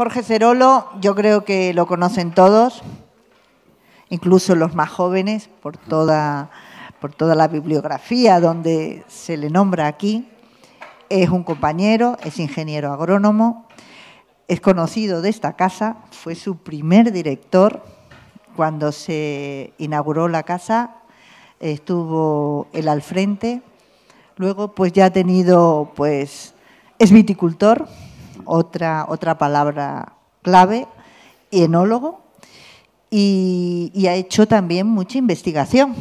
Jorge Cerolo, yo creo que lo conocen todos, incluso los más jóvenes, por toda, por toda la bibliografía donde se le nombra aquí. Es un compañero, es ingeniero agrónomo, es conocido de esta casa, fue su primer director cuando se inauguró la casa, estuvo él al frente. Luego, pues ya ha tenido, pues, es viticultor, otra, otra palabra clave, enólogo, y, ha hecho también mucha investigación,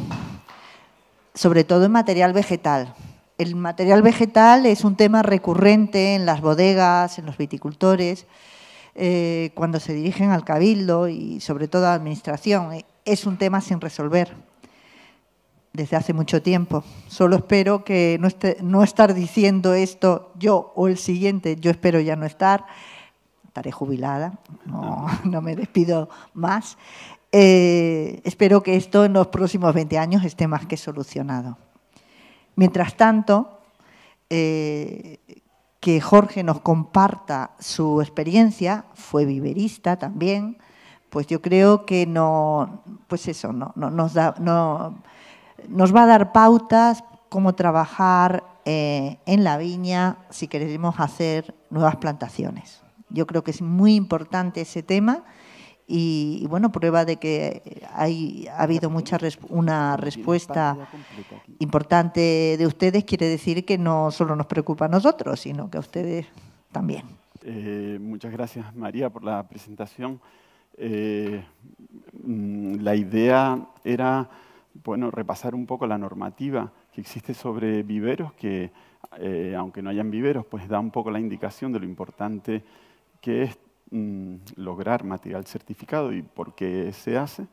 sobre todo en material vegetal. El material vegetal es un tema recurrente en las bodegas, en los viticultores, eh, cuando se dirigen al cabildo y sobre todo a la administración. Es un tema sin resolver desde hace mucho tiempo. Solo espero que no, esté, no estar diciendo esto yo o el siguiente, yo espero ya no estar, estaré jubilada, no, me despido más. Eh, espero que esto en los próximos 20 años esté más que solucionado. Mientras tanto, eh, que Jorge nos comparta su experiencia, fue viverista también, pues yo creo que no, pues eso, no, nos da, no, nos va a dar pautas cómo trabajar eh, en la viña si queremos hacer nuevas plantaciones. Yo creo que es muy importante ese tema y, bueno, prueba de que hay, ha habido mucha una respuesta importante de ustedes quiere decir que no solo nos preocupa a nosotros, sino que a ustedes también. Eh, muchas gracias, María, por la presentación. Eh, mm, la idea era bueno, repasar un poco la normativa que existe sobre viveros, que eh, aunque no hayan viveros, pues da un poco la indicación de lo importante que es mm, lograr material certificado y por qué se hace.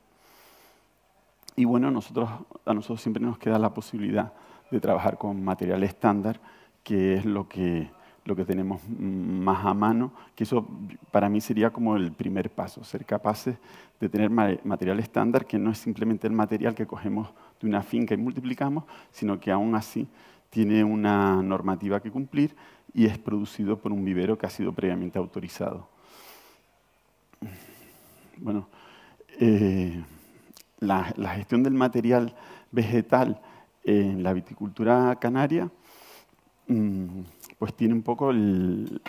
Y bueno, nosotros, a nosotros siempre nos queda la posibilidad de trabajar con material estándar, que es lo que lo que tenemos más a mano, que eso para mí sería como el primer paso, ser capaces de tener material estándar que no es simplemente el material que cogemos de una finca y multiplicamos, sino que aún así tiene una normativa que cumplir y es producido por un vivero que ha sido previamente autorizado. Bueno, eh, la, gestión del material vegetal en la viticultura canaria mm, pues tiene un poco el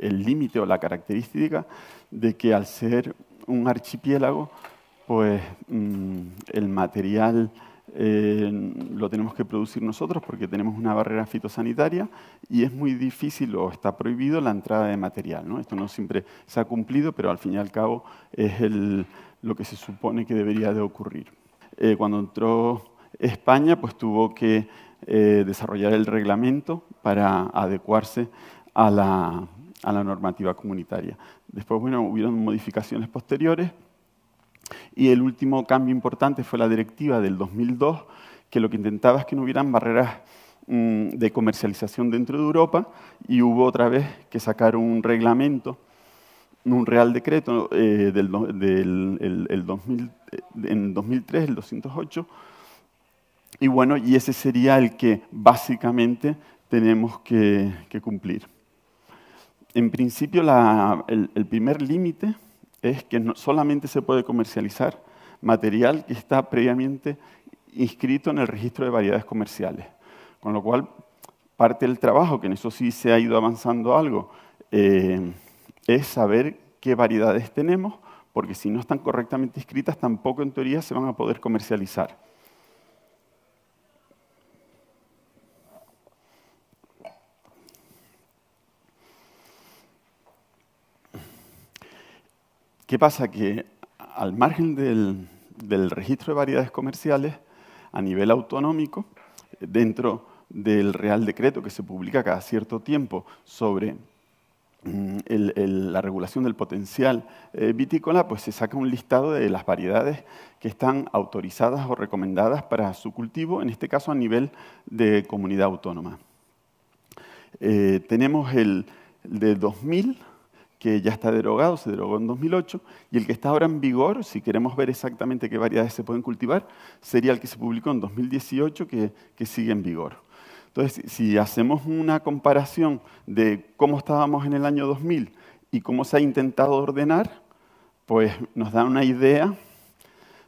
límite o la característica de que al ser un archipiélago, pues mm, el material eh, lo tenemos que producir nosotros porque tenemos una barrera fitosanitaria y es muy difícil o está prohibido la entrada de material. ¿no? Esto no siempre se ha cumplido, pero al fin y al cabo es lo que se supone que debería de ocurrir. Eh, cuando entró España, pues tuvo que eh, desarrollar el reglamento para adecuarse a la, normativa comunitaria. Después, bueno, hubieron modificaciones posteriores y el último cambio importante fue la directiva del 2002, que lo que intentaba es que no hubieran barreras mm, de comercialización dentro de Europa y hubo otra vez que sacar un reglamento, un real decreto eh, del, el, eh, en 2003, el 208, y bueno, y ese sería el que básicamente tenemos que, cumplir. En principio, el, primer límite es que solamente se puede comercializar material que está previamente inscrito en el registro de variedades comerciales. Con lo cual, parte del trabajo, que en eso sí se ha ido avanzando algo, eh, es saber qué variedades tenemos, porque si no están correctamente inscritas, tampoco en teoría se van a poder comercializar. ¿Qué pasa? Que al margen del, registro de variedades comerciales, a nivel autonómico, dentro del Real Decreto que se publica cada cierto tiempo sobre mm, la regulación del potencial eh, vitícola, pues se saca un listado de las variedades que están autorizadas o recomendadas para su cultivo, en este caso a nivel de comunidad autónoma. Eh, tenemos el de 2000, que ya está derogado, se derogó en 2008, y el que está ahora en vigor, si queremos ver exactamente qué variedades se pueden cultivar, sería el que se publicó en 2018, que, que sigue en vigor. Entonces, si hacemos una comparación de cómo estábamos en el año 2000 y cómo se ha intentado ordenar, pues nos da una idea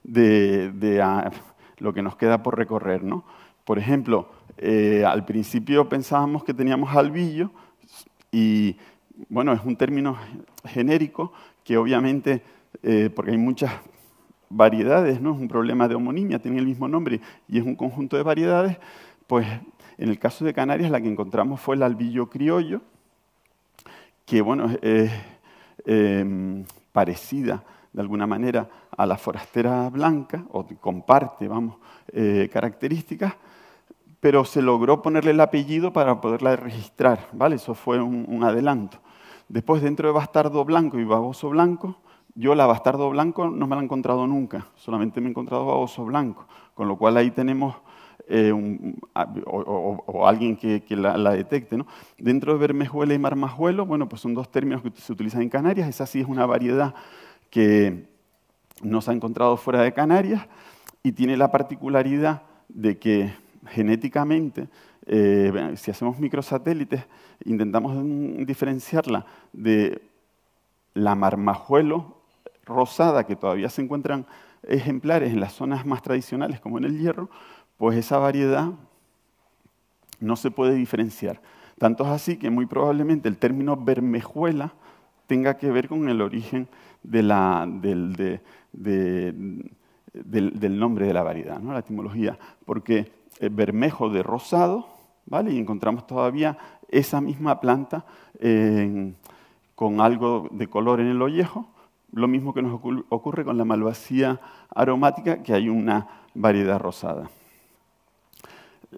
de, de ah, lo que nos queda por recorrer. ¿no? Por ejemplo, eh, al principio pensábamos que teníamos albillo y bueno, es un término genérico que obviamente, eh, porque hay muchas variedades, ¿no? Es un problema de homonimia, tiene el mismo nombre y es un conjunto de variedades, pues en el caso de Canarias la que encontramos fue el albillo criollo, que bueno, es em, parecida de alguna manera a la forastera blanca, o comparte, vamos, eh, características, pero se logró ponerle el apellido para poderla registrar, ¿vale? Eso fue un adelanto. Después, dentro de Bastardo Blanco y Baboso Blanco, yo la Bastardo Blanco no me la he encontrado nunca, solamente me he encontrado Baboso Blanco, con lo cual ahí tenemos eh, o, alguien que, la, detecte. Dentro de Bermejuela y Marmajuelo, bueno, pues son dos términos que se utilizan en Canarias, esa sí es una variedad que no se ha encontrado fuera de Canarias y tiene la particularidad de que genéticamente eh, si hacemos microsatélites, intentamos diferenciarla de la marmajuelo rosada, que todavía se encuentran ejemplares en las zonas más tradicionales, como en el hierro, pues esa variedad no se puede diferenciar. Tanto es así que muy probablemente el término bermejuela tenga que ver con el origen del, nombre de la variedad, la etimología, porque bermejo de rosado y encontramos todavía esa misma planta eh, con algo de color en el ollejo, lo mismo que nos ocurre con la malvasía aromática, que hay una variedad rosada.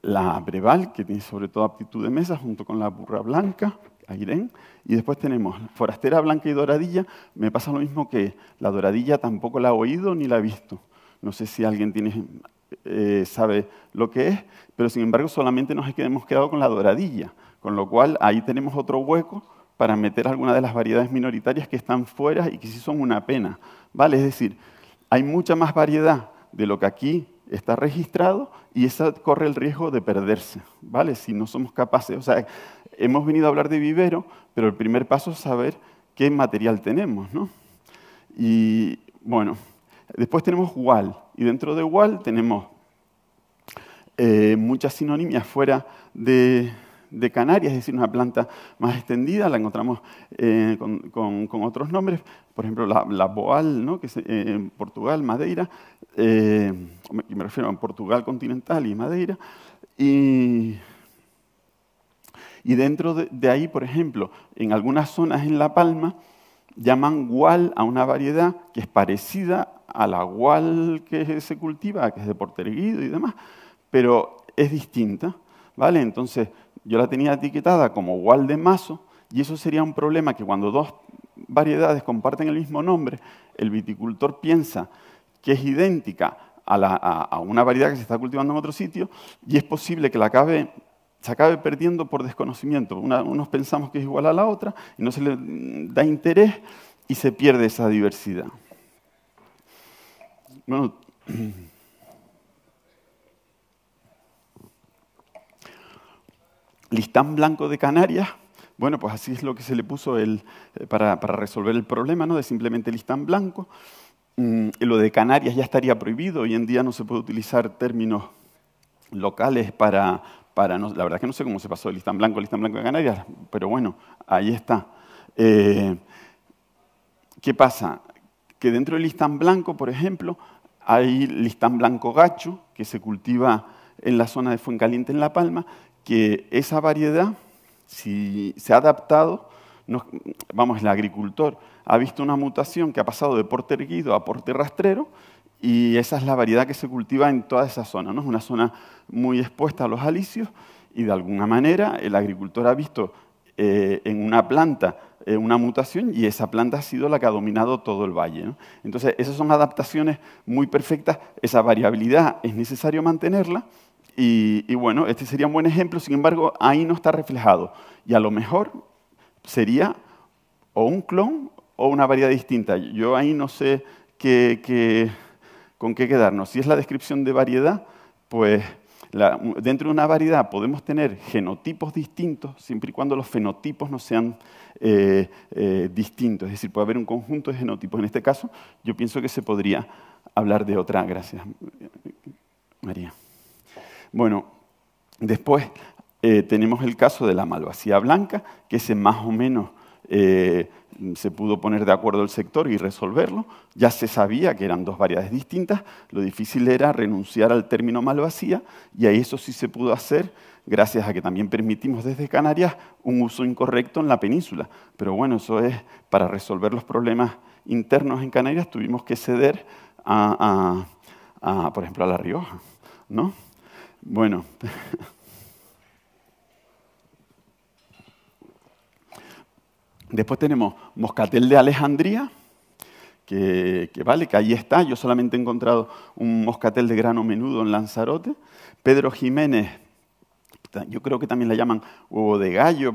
La breval, que tiene sobre todo aptitud de mesa, junto con la burra blanca, airén, y después tenemos forastera blanca y doradilla. Me pasa lo mismo que la doradilla tampoco la he oído ni la he visto. No sé si alguien tiene eh, sabe lo que es, pero sin embargo solamente nos hemos quedado con la doradilla, con lo cual ahí tenemos otro hueco para meter algunas de las variedades minoritarias que están fuera y que sí son una pena. ¿vale? Es decir, hay mucha más variedad de lo que aquí está registrado y esa corre el riesgo de perderse, ¿vale? Si no somos capaces, o sea, hemos venido a hablar de vivero, pero el primer paso es saber qué material tenemos, ¿no? Y bueno, Después tenemos Wal. y dentro de UAL tenemos eh, muchas sinonimias fuera de, Canarias, es decir, una planta más extendida, la encontramos eh, con, otros nombres, por ejemplo, la, boal, ¿no? que es eh, en Portugal, Madeira, me refiero a Portugal continental y Madeira, y, dentro de ahí, por ejemplo, en algunas zonas en La Palma, llaman gual a una variedad que es parecida a la gual que se cultiva, que es de porterguido y demás, pero es distinta, ¿vale? Entonces, yo la tenía etiquetada como gual de mazo y eso sería un problema que cuando dos variedades comparten el mismo nombre, el viticultor piensa que es idéntica a, a una variedad que se está cultivando en otro sitio y es posible que la acabe se acabe perdiendo por desconocimiento. unos pensamos que es igual a la otra y no se le da interés y se pierde esa diversidad. Listán Blanco de Canarias, bueno, pues así es lo que se le puso eh, para, resolver el problema, ¿no? De simplemente Listán Blanco. Mm, lo de Canarias ya estaría prohibido, hoy en día no se puede utilizar términos locales para, la verdad que no sé cómo se pasó el listán blanco, al listán blanco de Canarias, pero bueno, ahí está. Eh, ¿Qué pasa? Que dentro del listán blanco, por ejemplo, hay listán blanco gacho, que se cultiva en la zona de Fuencaliente, en La Palma, que esa variedad, si se ha adaptado, vamos, el agricultor ha visto una mutación que ha pasado de porte erguido a porte rastrero, y esa es la variedad que se cultiva en toda esa zona. ¿no? Es una zona muy expuesta a los alicios y de alguna manera el agricultor ha visto eh, en una planta eh, una mutación y esa planta ha sido la que ha dominado todo el valle. Entonces, esas son adaptaciones muy perfectas. Esa variabilidad es necesario mantenerla. y bueno, este sería un buen ejemplo, sin embargo, ahí no está reflejado. Y a lo mejor sería o un clon o una variedad distinta. Yo ahí no sé qué, con qué quedarnos. Si es la descripción de variedad, pues dentro de una variedad podemos tener genotipos distintos siempre y cuando los fenotipos no sean eh, eh, distintos. Es decir, puede haber un conjunto de genotipos. En este caso, yo pienso que se podría hablar de otra. Gracias, María. Bueno, después eh, tenemos el caso de la malvasía blanca, que es más o menos se pudo poner de acuerdo el sector y resolverlo. Ya se sabía que eran dos variedades distintas. Lo difícil era renunciar al término vacía y ahí eso sí se pudo hacer gracias a que también permitimos desde Canarias un uso incorrecto en la península. Pero bueno, eso es para resolver los problemas internos en Canarias tuvimos que ceder a, a por ejemplo, a La Rioja, ¿no? Bueno. Después tenemos Moscatel de Alejandría, que, vale, que ahí está. Yo solamente he encontrado un moscatel de grano menudo en Lanzarote. Pedro Jiménez, yo creo que también la llaman huevo de gallo,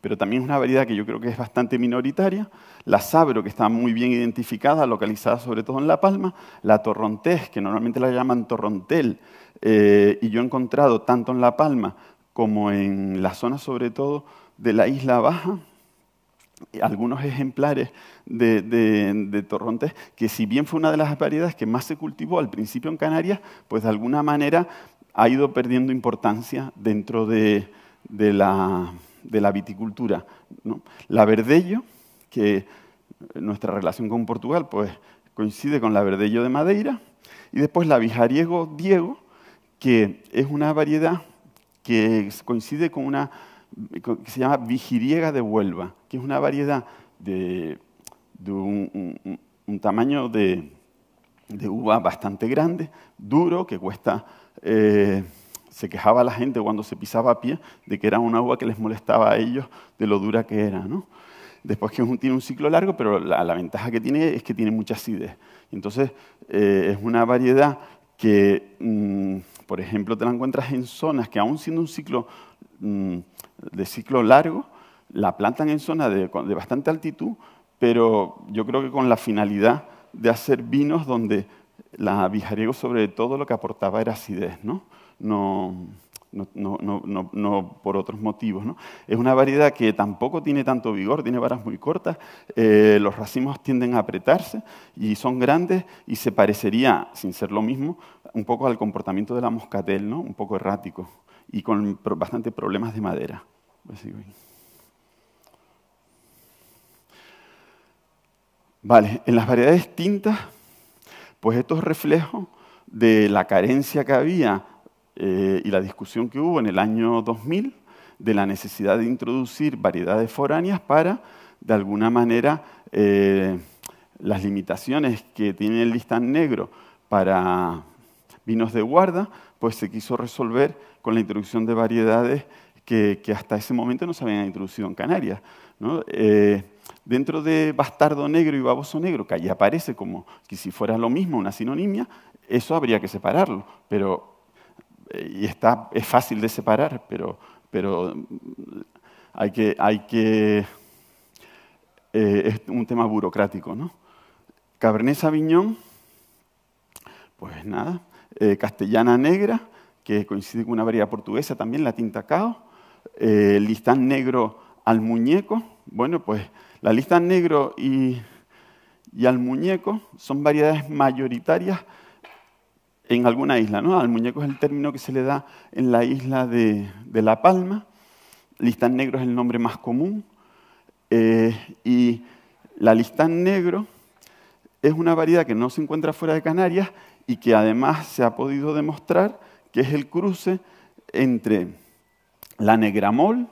pero también es una variedad que yo creo que es bastante minoritaria. La sabro, que está muy bien identificada, localizada sobre todo en La Palma. La torrontés, que normalmente la llaman torrontel. Eh, y yo he encontrado tanto en La Palma como en la zona sobre todo de la Isla Baja, algunos ejemplares de, de, que si bien fue una de las variedades que más se cultivó al principio en Canarias, pues de alguna manera ha ido perdiendo importancia dentro de, la, viticultura. La verdello, que nuestra relación con Portugal pues, coincide con la verdello de Madeira, y después la vijariego Diego, que es una variedad que coincide con una que se llama vigiriega de Huelva, que es una variedad de, un, tamaño de, uva bastante grande, duro, que cuesta... Eh, se quejaba la gente cuando se pisaba a pie de que era una uva que les molestaba a ellos de lo dura que era. Después que tiene un ciclo largo, pero la, ventaja que tiene es que tiene mucha acidez. Entonces, eh, es una variedad que, mm, por ejemplo, te la encuentras en zonas que aún siendo un ciclo Mm, de ciclo largo, la plantan en zonas de, bastante altitud, pero yo creo que con la finalidad de hacer vinos donde la Vijariego sobre todo lo que aportaba era acidez, ¿no? No, no, no, no por otros motivos. Es una variedad que tampoco tiene tanto vigor, tiene varas muy cortas, eh, los racimos tienden a apretarse y son grandes y se parecería, sin ser lo mismo, un poco al comportamiento de la moscatel, ¿no? un poco errático y con bastantes problemas de madera. Vale, en las variedades tintas, pues esto es reflejo de la carencia que había eh, y la discusión que hubo en el año 2000 de la necesidad de introducir variedades foráneas para, de alguna manera, eh, las limitaciones que tiene el listán negro para vinos de guarda, pues se quiso resolver con la introducción de variedades que, hasta ese momento no se habían introducido en Canarias. Eh, dentro de bastardo negro y baboso negro, que ahí aparece como que si fuera lo mismo, una sinonimia, eso habría que separarlo, pero eh, y está, es fácil de separar, pero, pero mm, hay que, hay que eh, es un tema burocrático, ¿no? Cabernet Sauvignon, pues nada, eh, castellana negra, que coincide con una variedad portuguesa, también la tinta cao, eh, listán negro al muñeco. Bueno, pues la lista negro y, y al muñeco son variedades mayoritarias en alguna isla. ¿no? Al muñeco es el término que se le da en la isla de, La Palma. Listán negro es el nombre más común. Eh, y la listán negro es una variedad que no se encuentra fuera de Canarias y que además se ha podido demostrar que es el cruce entre la negramol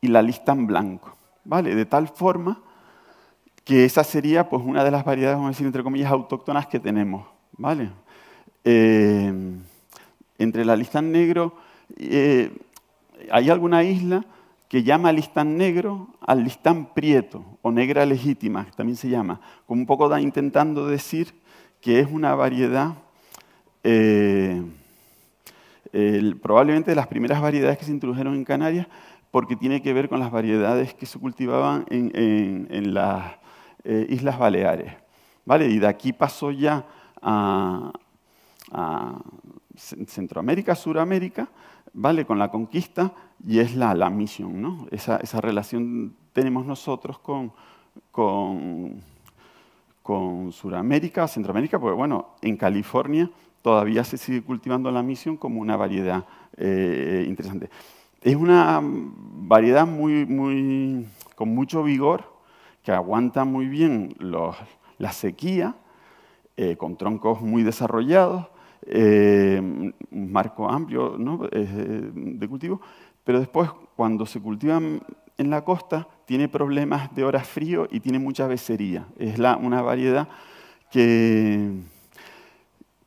y la listan blanco, ¿vale? De tal forma que esa sería pues una de las variedades, vamos a decir, entre comillas, autóctonas que tenemos, ¿vale? Eh, entre la listan negro, eh, hay alguna isla que llama listán negro al listán prieto o negra legítima, que también se llama, como un poco da intentando decir que es una variedad eh, probablemente de las primeras variedades que se introdujeron en Canarias, porque tiene que ver con las variedades que se cultivaban en, las eh, Islas Baleares. ¿vale? Y de aquí pasó ya a, Centroamérica, Suramérica, ¿vale? con la conquista, y es la, la misión. ¿no? Esa, relación tenemos nosotros con, con, con Suramérica, Centroamérica, porque bueno, en California todavía se sigue cultivando la misión como una variedad eh, interesante. Es una variedad muy, muy, con mucho vigor, que aguanta muy bien la sequía, eh, con troncos muy desarrollados, eh, un marco amplio de cultivo, pero después cuando se cultiva en la costa tiene problemas de horas frío y tiene mucha becería. Es una variedad que,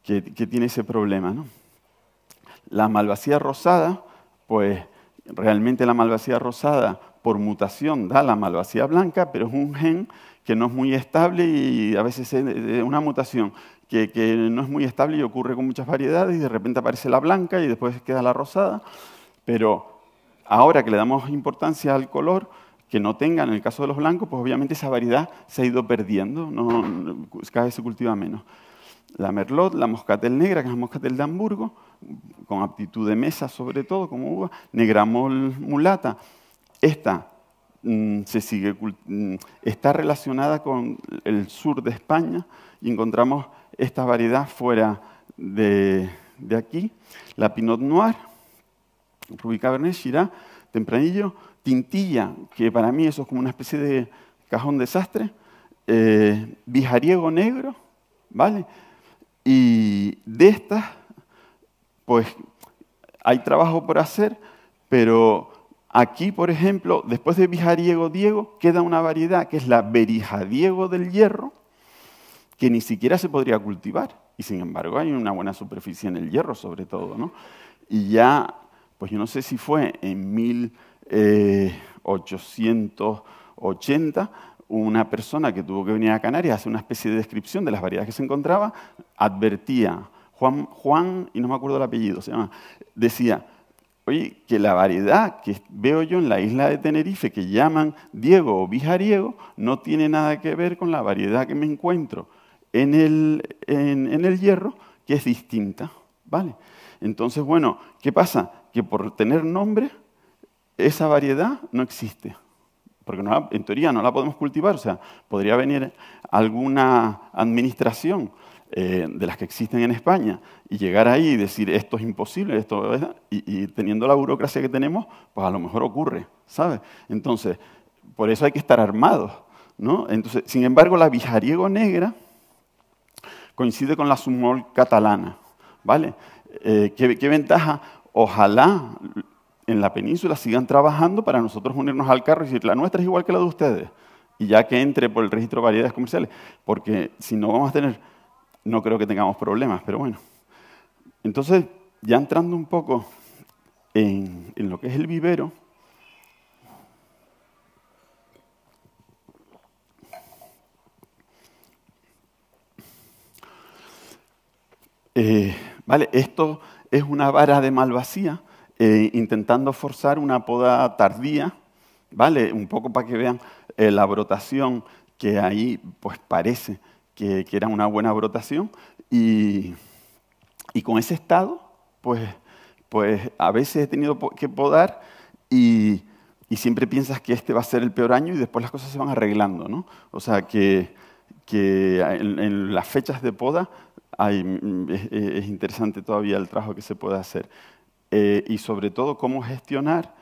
que, tiene ese problema. ¿no? La malvasía rosada, pues realmente la malvasía rosada por mutación da la malvasía blanca, pero es un gen que no es muy estable y a veces es una mutación que, no es muy estable y ocurre con muchas variedades y de repente aparece la blanca y después queda la rosada. Pero ahora que le damos importancia al color, que no tenga, en el caso de los blancos, pues obviamente esa variedad se ha ido perdiendo, cada vez se cultiva menos la merlot, la moscatel negra, que es la moscatel de Hamburgo, con aptitud de mesa sobre todo, como uva, negramol mulata. Esta mm, se sigue, mm, está relacionada con el sur de España y encontramos esta variedad fuera de, aquí, la Pinot Noir, Rubí Cabernet, Tempranillo, Tintilla, que para mí eso es como una especie de cajón desastre, eh, Negro, ¿vale? Y de estas, pues hay trabajo por hacer, pero aquí, por ejemplo, después de Vijariego Diego, queda una variedad que es la Berijadiego del hierro, que ni siquiera se podría cultivar. Y sin embargo, hay una buena superficie en el hierro, sobre todo. ¿no? Y ya, pues yo no sé si fue en 1880, una persona que tuvo que venir a Canarias, hace una especie de descripción de las variedades que se encontraba, advertía, Juan, Juan, y no me acuerdo el apellido, se llama, decía, oye, que la variedad que veo yo en la isla de Tenerife, que llaman Diego o Vijariego, no tiene nada que ver con la variedad que me encuentro en el, en el hierro, que es distinta, ¿vale? Entonces, bueno, ¿qué pasa? Que por tener nombre, esa variedad no existe porque en teoría no la podemos cultivar. O sea, podría venir alguna administración eh, de las que existen en España y llegar ahí y decir esto es imposible, esto Y, teniendo la burocracia que tenemos, pues a lo mejor ocurre, ¿sabes? Entonces, por eso hay que estar armados, ¿no? Entonces, sin embargo, la vijariego negra coincide con la sumol catalana, ¿vale? Eh, ¿qué, ¿Qué ventaja? Ojalá en la península sigan trabajando para nosotros unirnos al carro y decir, la nuestra es igual que la de ustedes. Y ya que entre por el registro de variedades comerciales, porque si no vamos a tener, no creo que tengamos problemas, pero bueno. Entonces, ya entrando un poco en, lo que es el vivero, eh, vale, esto es una vara de malvasía eh, intentando forzar una poda tardía, ¿vale? Un poco para que vean eh, la brotación, que ahí pues parece que, era una buena brotación, y, y con ese estado, pues, pues a veces he tenido que podar y, y, siempre piensas que este va a ser el peor año y después las cosas se van arreglando, ¿no? O sea, que, que en, las fechas de poda es interesante todavía el trabajo que se puede hacer. Eh, y sobre todo cómo gestionar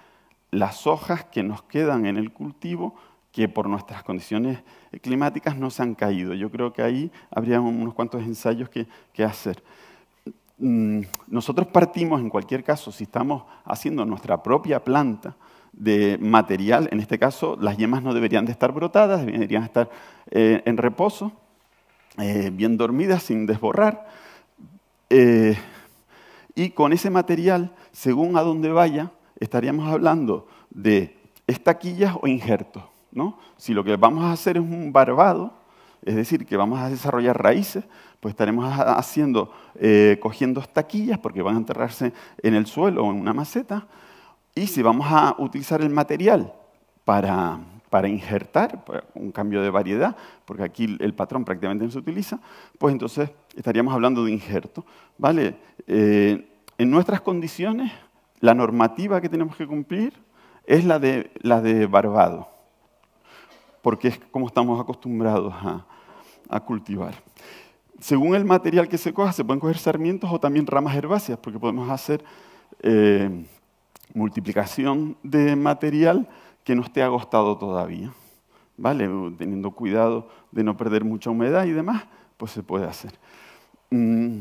las hojas que nos quedan en el cultivo que por nuestras condiciones climáticas no se han caído. Yo creo que ahí habría unos cuantos ensayos que, hacer. Mm, nosotros partimos, en cualquier caso, si estamos haciendo nuestra propia planta de material, en este caso las yemas no deberían de estar brotadas, deberían estar eh, en reposo, eh, bien dormidas, sin desborrar. Y con ese material, según a dónde vaya, estaríamos hablando de estaquillas o injertos. ¿no? Si lo que vamos a hacer es un barbado, es decir, que vamos a desarrollar raíces, pues estaremos haciendo, eh, cogiendo estaquillas porque van a enterrarse en el suelo o en una maceta. Y si vamos a utilizar el material para para injertar, pues, un cambio de variedad, porque aquí el patrón prácticamente no se utiliza, pues entonces estaríamos hablando de injerto. ¿vale? Eh, en nuestras condiciones, la normativa que tenemos que cumplir es la de, la de barbado, porque es como estamos acostumbrados a, cultivar. Según el material que se coja, se pueden coger sarmientos o también ramas herbáceas, porque podemos hacer eh, multiplicación de material que no esté agostado todavía. ¿Vale? Teniendo cuidado de no perder mucha humedad y demás, pues se puede hacer. Mm,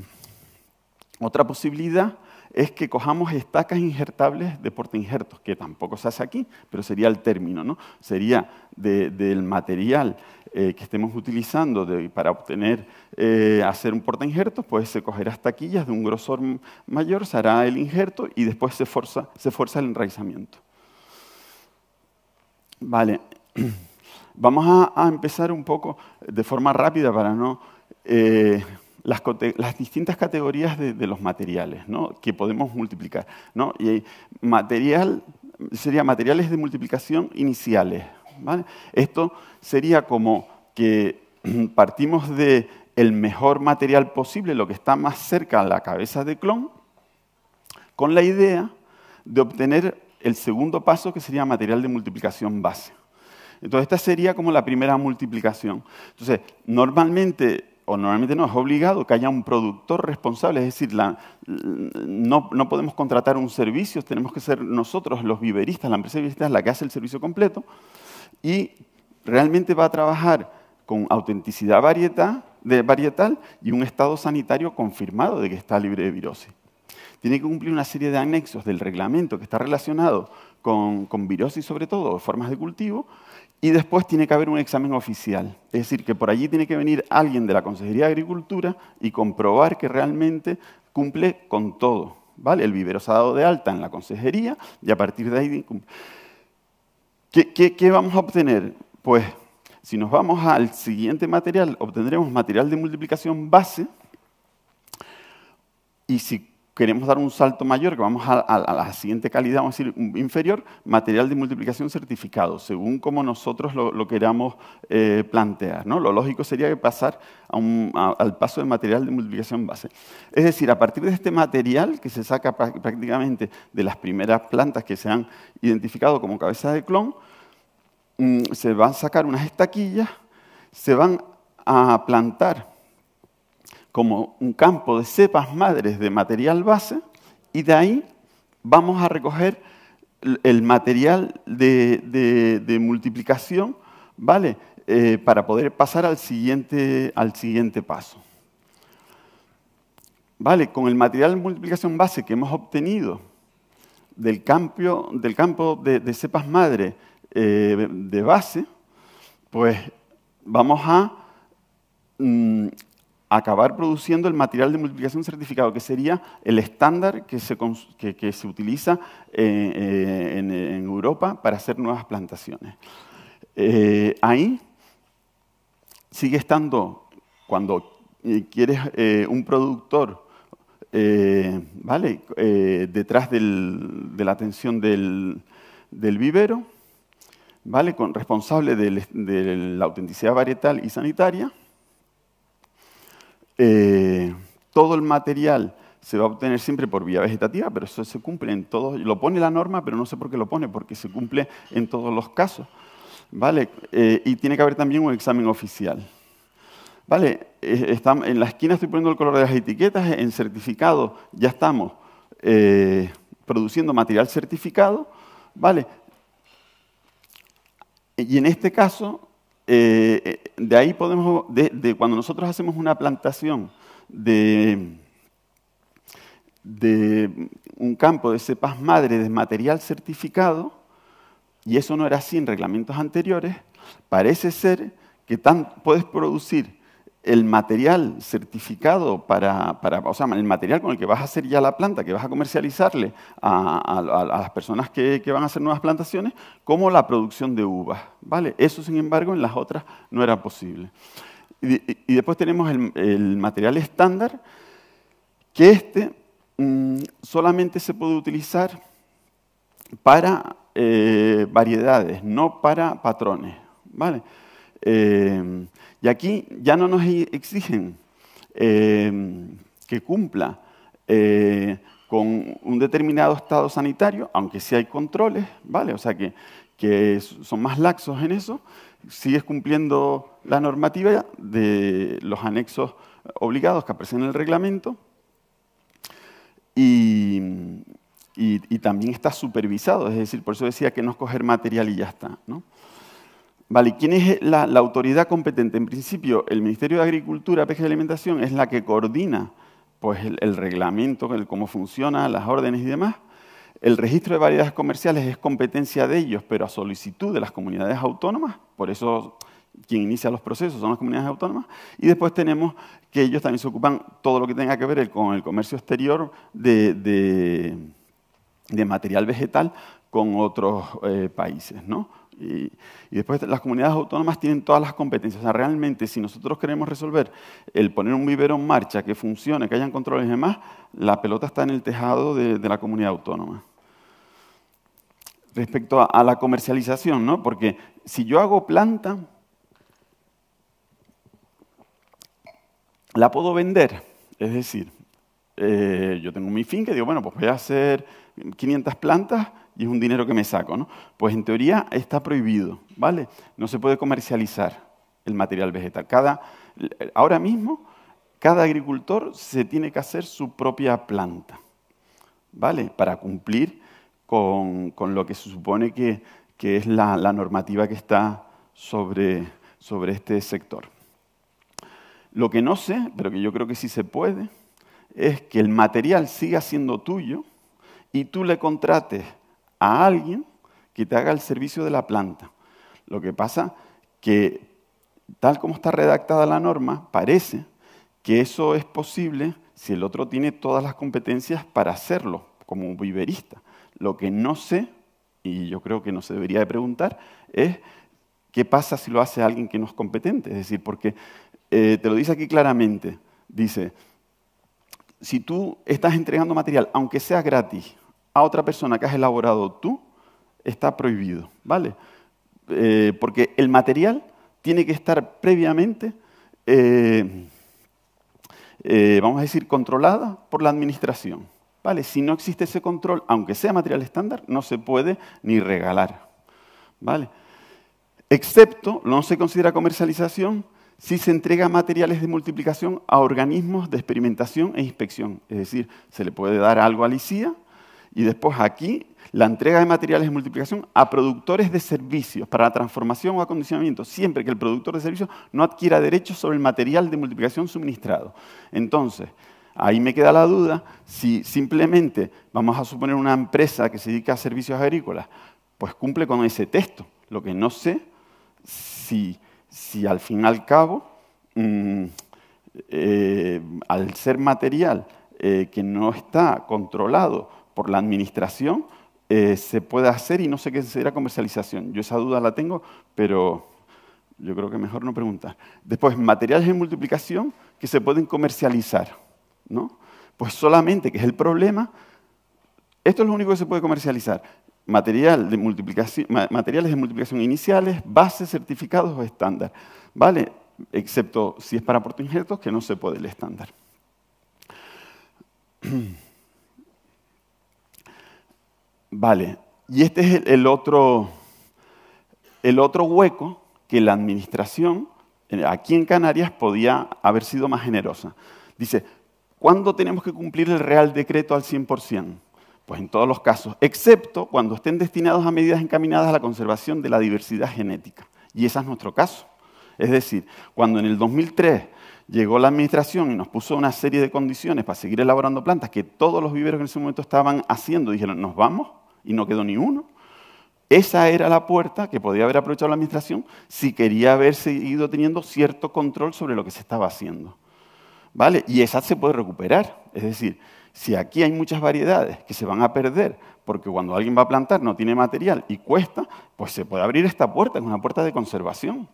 otra posibilidad es que cojamos estacas injertables de injertos, que tampoco se hace aquí, pero sería el término, ¿no? Sería del material eh, que estemos utilizando para obtener, eh, hacer un injertos, pues se cogerá taquillas de un grosor mayor, se hará el injerto y después se, fuerza se forza el enraizamiento. Vale. Vamos a, empezar un poco eh, de forma rápida para no... Eh, las, distintas categorías de, los materiales ¿no? que podemos multiplicar. ¿no? Y material sería materiales de multiplicación iniciales. ¿vale? Esto sería como que partimos de el mejor material posible, lo que está más cerca a la cabeza de clon, con la idea de obtener el segundo paso que sería material de multiplicación base. Entonces, esta sería como la primera multiplicación. Entonces, normalmente, o normalmente no, es obligado que haya un productor responsable, es decir, no, no, podemos contratar un servicio, tenemos que ser nosotros los viveristas, la empresa viverista es la que hace el servicio completo y realmente va a trabajar con autenticidad varietal y un estado sanitario confirmado de que está libre de virosis tiene que cumplir una serie de anexos del reglamento que está relacionado con, con virosis sobre todo, formas de cultivo, y después tiene que haber un examen oficial. Es decir, que por allí tiene que venir alguien de la Consejería de Agricultura y comprobar que realmente cumple con todo. ¿vale? El vivero se ha dado de alta en la Consejería y a partir de ahí... ¿Qué, qué, qué vamos a obtener? Pues si nos vamos al siguiente material, obtendremos material de multiplicación base y si queremos dar un salto mayor, que vamos a, la siguiente calidad, vamos a decir inferior, material de multiplicación certificado, según como nosotros lo, queramos eh, plantear. Lo lógico sería que pasar al paso de material de multiplicación base. Es decir, a partir de este material que se saca prácticamente de las primeras plantas que se han identificado como cabeza de clon, mm, se van a sacar unas estaquillas, se van a plantar como un campo de cepas madres de material base y de ahí vamos a recoger el material de, multiplicación, ¿vale? Eh, para poder pasar al siguiente, al siguiente paso. ¿Vale? Con el material de multiplicación base que hemos obtenido del, del campo de, cepas madres eh, de base, pues vamos a mm, acabar produciendo el material de multiplicación certificado, que sería el estándar que se, utiliza eh, eh, en, Europa para hacer nuevas plantaciones. Eh, ahí sigue estando, cuando quieres un productor, ¿vale? detrás de la atención del, vivero, ¿vale? Con, responsable de la autenticidad varietal y sanitaria, eh, todo el material se va a obtener siempre por vía vegetativa, pero eso se cumple en todos, lo pone la norma, pero no sé por qué lo pone, porque se cumple en todos los casos. ¿Vale? Eh, y tiene que haber también un examen oficial. ¿Vale? en la esquina estoy poniendo el color de las etiquetas, en certificado ya estamos eh, produciendo material certificado, ¿vale? Y en este caso, eh, de ahí podemos, de, cuando nosotros hacemos una plantación de, de un campo de cepas madre de material certificado, y eso no era así en reglamentos anteriores, parece ser que tan, puedes producir el material certificado para, o sea, el material con el que vas a hacer ya la planta, que vas a comercializarle a, las personas que, van a hacer nuevas plantaciones, como la producción de uvas. ¿vale? Eso, sin embargo, en las otras no era posible. Y, después tenemos el, material estándar, que este mm, solamente se puede utilizar para eh, variedades, no para patrones. ¿vale? Em, y aquí ya no nos exigen em, que cumpla eh, con un determinado estado sanitario, aunque sí hay controles, ¿vale? O sea que, son más laxos en eso, sigues cumpliendo la normativa de los anexos obligados que aparecen en el reglamento y, también está supervisado, es decir, por eso decía que no es coger material y ya está, ¿no? Vale, ¿quién es la, autoridad competente? En principio, el Ministerio de Agricultura, Pesca y Alimentación es la que coordina pues, el, reglamento, cómo funciona, las órdenes y demás. El registro de variedades comerciales es competencia de ellos, pero a solicitud de las comunidades autónomas, por eso quien inicia los procesos son las comunidades autónomas. Y después tenemos que ellos también se ocupan todo lo que tenga que ver con el comercio exterior de, material vegetal con otros eh, países, ¿no? Y, después las comunidades autónomas tienen todas las competencias. O realmente si nosotros queremos resolver el poner un vivero en marcha, que funcione, que hayan controles y demás, la pelota está en el tejado de, la comunidad autónoma. Respecto a, la comercialización, Porque si yo hago planta, la puedo vender. Es decir, eh, yo tengo mi fin que digo, bueno, pues voy a hacer 500 plantas y es un dinero que me saco, ¿no? Pues en teoría está prohibido, ¿vale? No se puede comercializar el material vegetal. Cada, ahora mismo, cada agricultor se tiene que hacer su propia planta, ¿vale? Para cumplir con, lo que se supone que, es la, la, normativa que está sobre, sobre este sector. Lo que no sé, pero que yo creo que sí se puede, es que el material siga siendo tuyo y tú le contrates a alguien que te haga el servicio de la planta. Lo que pasa que tal como está redactada la norma, parece que eso es posible si el otro tiene todas las competencias para hacerlo como un viverista. Lo que no sé, y yo creo que no se debería de preguntar, es qué pasa si lo hace alguien que no es competente. Es decir, porque eh, te lo dice aquí claramente, dice, si tú estás entregando material, aunque sea gratis, a otra persona que has elaborado tú, está prohibido, ¿vale? Eh, porque el material tiene que estar previamente, eh, eh, vamos a decir, controlada por la administración. ¿Vale? Si no existe ese control, aunque sea material estándar, no se puede ni regalar. ¿Vale? Excepto, no se considera comercialización si se entrega materiales de multiplicación a organismos de experimentación e inspección. Es decir, se le puede dar algo a la ICIA y después aquí, la entrega de materiales de multiplicación a productores de servicios para la transformación o acondicionamiento, siempre que el productor de servicios no adquiera derechos sobre el material de multiplicación suministrado. Entonces, ahí me queda la duda si simplemente vamos a suponer una empresa que se dedica a servicios agrícolas, pues cumple con ese texto. Lo que no sé si, si al fin y al cabo, mm, eh, al ser material eh, que no está controlado, por la administración eh, se puede hacer y no sé qué será comercialización. Yo esa duda la tengo, pero yo creo que mejor no preguntar. Después, materiales de multiplicación que se pueden comercializar, ¿no? Pues solamente, que es el problema, esto es lo único que se puede comercializar. Material de multiplicación, materiales de multiplicación iniciales, bases, certificados o estándar, ¿vale? Excepto si es para injetos que no se puede el estándar. Vale, y este es el otro, el otro hueco que la administración aquí en Canarias podía haber sido más generosa. Dice, ¿cuándo tenemos que cumplir el Real Decreto al 100%? Pues en todos los casos, excepto cuando estén destinados a medidas encaminadas a la conservación de la diversidad genética. Y ese es nuestro caso. Es decir, cuando en el 2003 llegó la administración y nos puso una serie de condiciones para seguir elaborando plantas que todos los viveros en ese momento estaban haciendo, dijeron, nos vamos, y no quedó ni uno. Esa era la puerta que podía haber aprovechado la administración si quería haber seguido teniendo cierto control sobre lo que se estaba haciendo. ¿Vale? Y esa se puede recuperar. Es decir, si aquí hay muchas variedades que se van a perder porque cuando alguien va a plantar no tiene material y cuesta, pues se puede abrir esta puerta, es una puerta de conservación.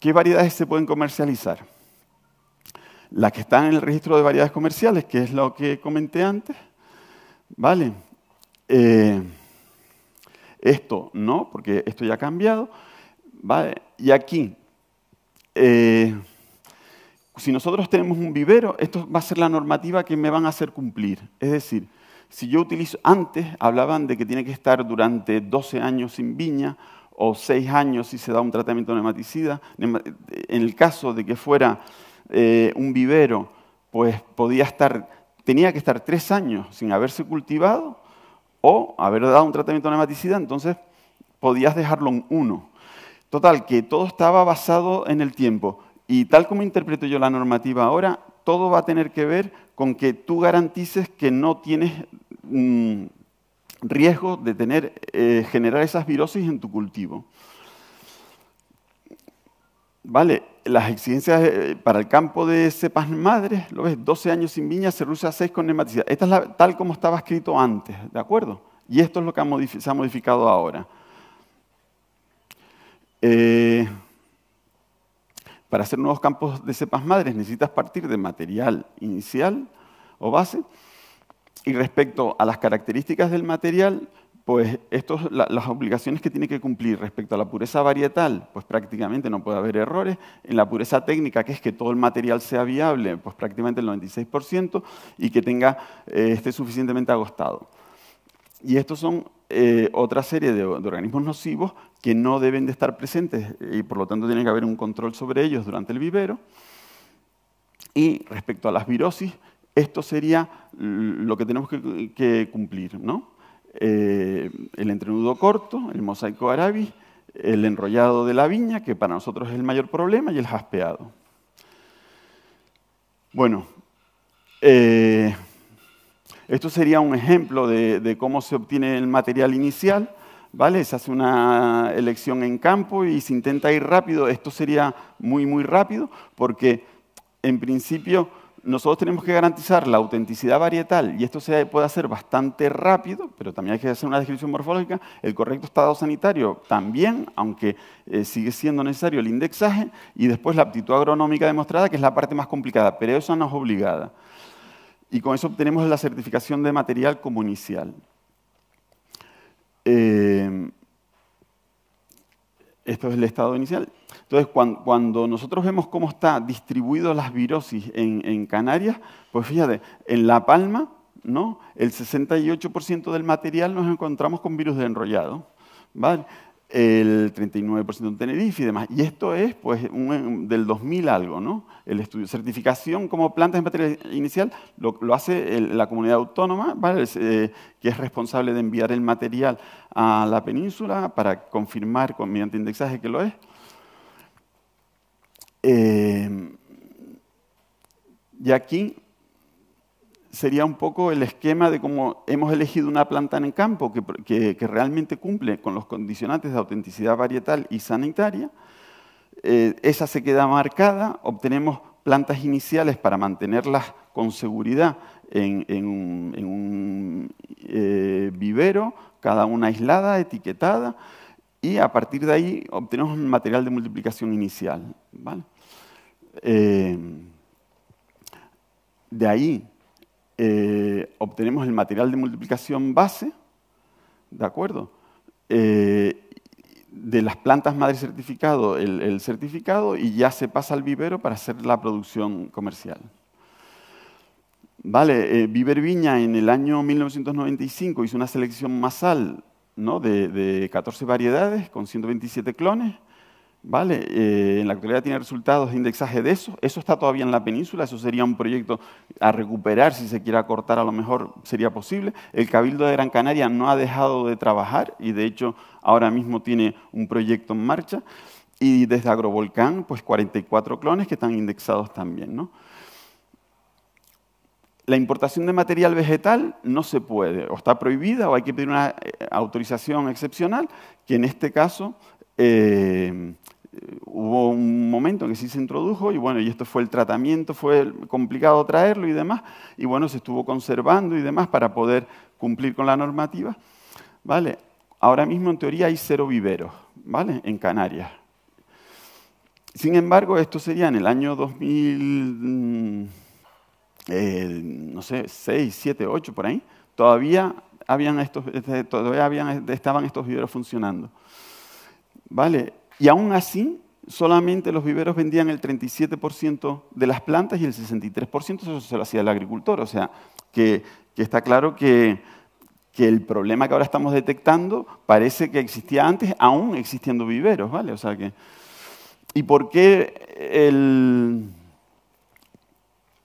¿Qué variedades se pueden comercializar? Las que están en el registro de variedades comerciales, que es lo que comenté antes, ¿vale? Eh, esto no, porque esto ya ha cambiado. Y aquí, eh, si nosotros tenemos un vivero, esto va a ser la normativa que me van a hacer cumplir. Es decir, si yo utilizo, antes hablaban de que tiene que estar durante 12 años sin viña o 6 años si se da un tratamiento nematicida. En el caso de que fuera eh, un vivero, pues podía estar, tenía que estar 3 años sin haberse cultivado o haber dado un tratamiento nematicida, entonces podías dejarlo en uno. Total, que todo estaba basado en el tiempo. Y tal como interpreto yo la normativa ahora, todo va a tener que ver con que tú garantices que no tienes mm, riesgo de tener, eh, generar esas virosis en tu cultivo. Vale, las exigencias eh, para el campo de cepas madres, lo ves, 12 años sin viña, se reduce a 6 con nematicidad Esta es tal como estaba escrito antes, ¿de acuerdo? Y esto es lo que se ha modificado ahora. Eh, para hacer nuevos campos de cepas madres necesitas partir de material inicial o base. Y respecto a las características del material, pues las obligaciones que tiene que cumplir respecto a la pureza varietal, pues prácticamente no puede haber errores. En la pureza técnica, que es que todo el material sea viable, pues prácticamente el 96% y que tenga, eh, esté suficientemente agostado. Y estos son eh, otra serie de, organismos nocivos que no deben de estar presentes y por lo tanto tiene que haber un control sobre ellos durante el vivero. Y respecto a las virosis, esto sería lo que tenemos que, que cumplir, ¿no? Eh, el entrenudo corto, el mosaico arabi, el enrollado de la viña, que para nosotros es el mayor problema, y el jaspeado. Bueno, eh, esto sería un ejemplo de, de, cómo se obtiene el material inicial, ¿vale? Se hace una elección en campo y se intenta ir rápido. Esto sería muy, muy rápido, porque en principio nosotros tenemos que garantizar la autenticidad varietal, y esto se puede hacer bastante rápido, pero también hay que hacer una descripción morfológica, el correcto estado sanitario también, aunque eh, sigue siendo necesario el indexaje, y después la aptitud agronómica demostrada, que es la parte más complicada, pero eso no es obligada. Y con eso obtenemos la certificación de material como inicial. Eh, esto es el estado inicial. Entonces, cuando, nosotros vemos cómo está distribuido las virosis en, Canarias, pues fíjate, en La Palma, ¿no? el 68% del material nos encontramos con virus de enrollado. ¿vale? el 39% en Tenerife y demás. Y esto es pues, del 2000 algo, ¿no? El estudio. Certificación como plantas de materia inicial lo, hace la comunidad autónoma, eh, que es responsable de enviar el material a la península para confirmar mediante indexaje que lo es. Eh, y aquí sería un poco el esquema de cómo hemos elegido una planta en el campo que, realmente cumple con los condicionantes de autenticidad varietal y sanitaria. Eh, esa se queda marcada, obtenemos plantas iniciales para mantenerlas con seguridad en, un, eh, vivero, cada una aislada, etiquetada, y a partir de ahí obtenemos un material de multiplicación inicial. Eh, de ahí eh, obtenemos el material de multiplicación base, ¿de acuerdo? Eh, de las plantas madre certificado, el, certificado, y ya se pasa al vivero para hacer la producción comercial. Vale, eh, Viver Viña en el año 1995 hizo una selección masal ¿no? de 14 variedades con 127 clones ¿Vale? Eh, en la actualidad tiene resultados de indexaje de eso. Eso está todavía en la península, eso sería un proyecto a recuperar, si se quiera cortar a lo mejor sería posible. El Cabildo de Gran Canaria no ha dejado de trabajar y de hecho ahora mismo tiene un proyecto en marcha. Y desde Agrovolcán, pues 44 clones que están indexados también. La importación de material vegetal no se puede, o está prohibida, o hay que pedir una eh, autorización excepcional, que en este caso eh, hubo un momento en que sí se introdujo y bueno, y esto fue el tratamiento, fue complicado traerlo y demás, y bueno, se estuvo conservando y demás para poder cumplir con la normativa. ¿Vale? Ahora mismo en teoría hay cero viveros, ¿vale? En Canarias. Sin embargo, esto sería en el año 2000, mm, eh, no sé, 6, 7, 8, por ahí, todavía, habían estos, este, todavía habían, estaban estos viveros funcionando. ¿Vale? Y aún así, solamente los viveros vendían el 37% de las plantas y el 63% se lo hacía el agricultor. O sea, que, está claro que, el problema que ahora estamos detectando parece que existía antes, aún existiendo viveros, ¿vale? O sea que... ¿Y por qué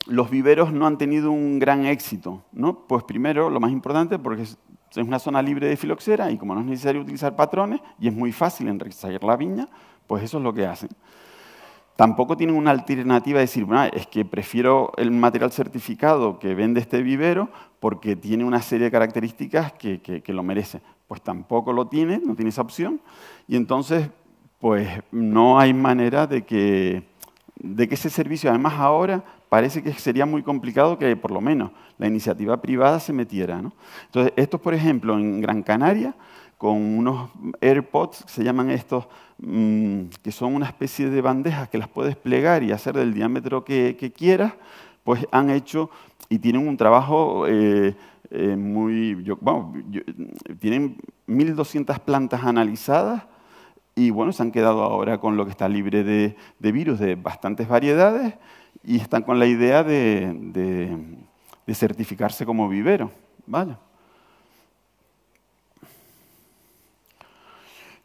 los viveros no han tenido un gran éxito? Pues primero, lo más importante, porque es una zona libre de filoxera y como no es necesario utilizar patrones y es muy fácil enriquecer la viña, pues eso es lo que hacen. Tampoco tienen una alternativa de decir, ah, es que prefiero el material certificado que vende este vivero porque tiene una serie de características que, lo merece. Pues tampoco lo tiene, no tiene esa opción. Y entonces, pues no hay manera de que, de que ese servicio, además ahora parece que sería muy complicado que por lo menos la iniciativa privada se metiera. Entonces, estos, por ejemplo, en Gran Canaria, con unos AirPods, se llaman estos, mm, que son una especie de bandejas que las puedes plegar y hacer del diámetro que, quieras, pues han hecho y tienen un trabajo eh, eh, muy... bueno, tienen 1.200 plantas analizadas y bueno, se han quedado ahora con lo que está libre de virus de bastantes variedades y están con la idea de, certificarse como vivero. Vale.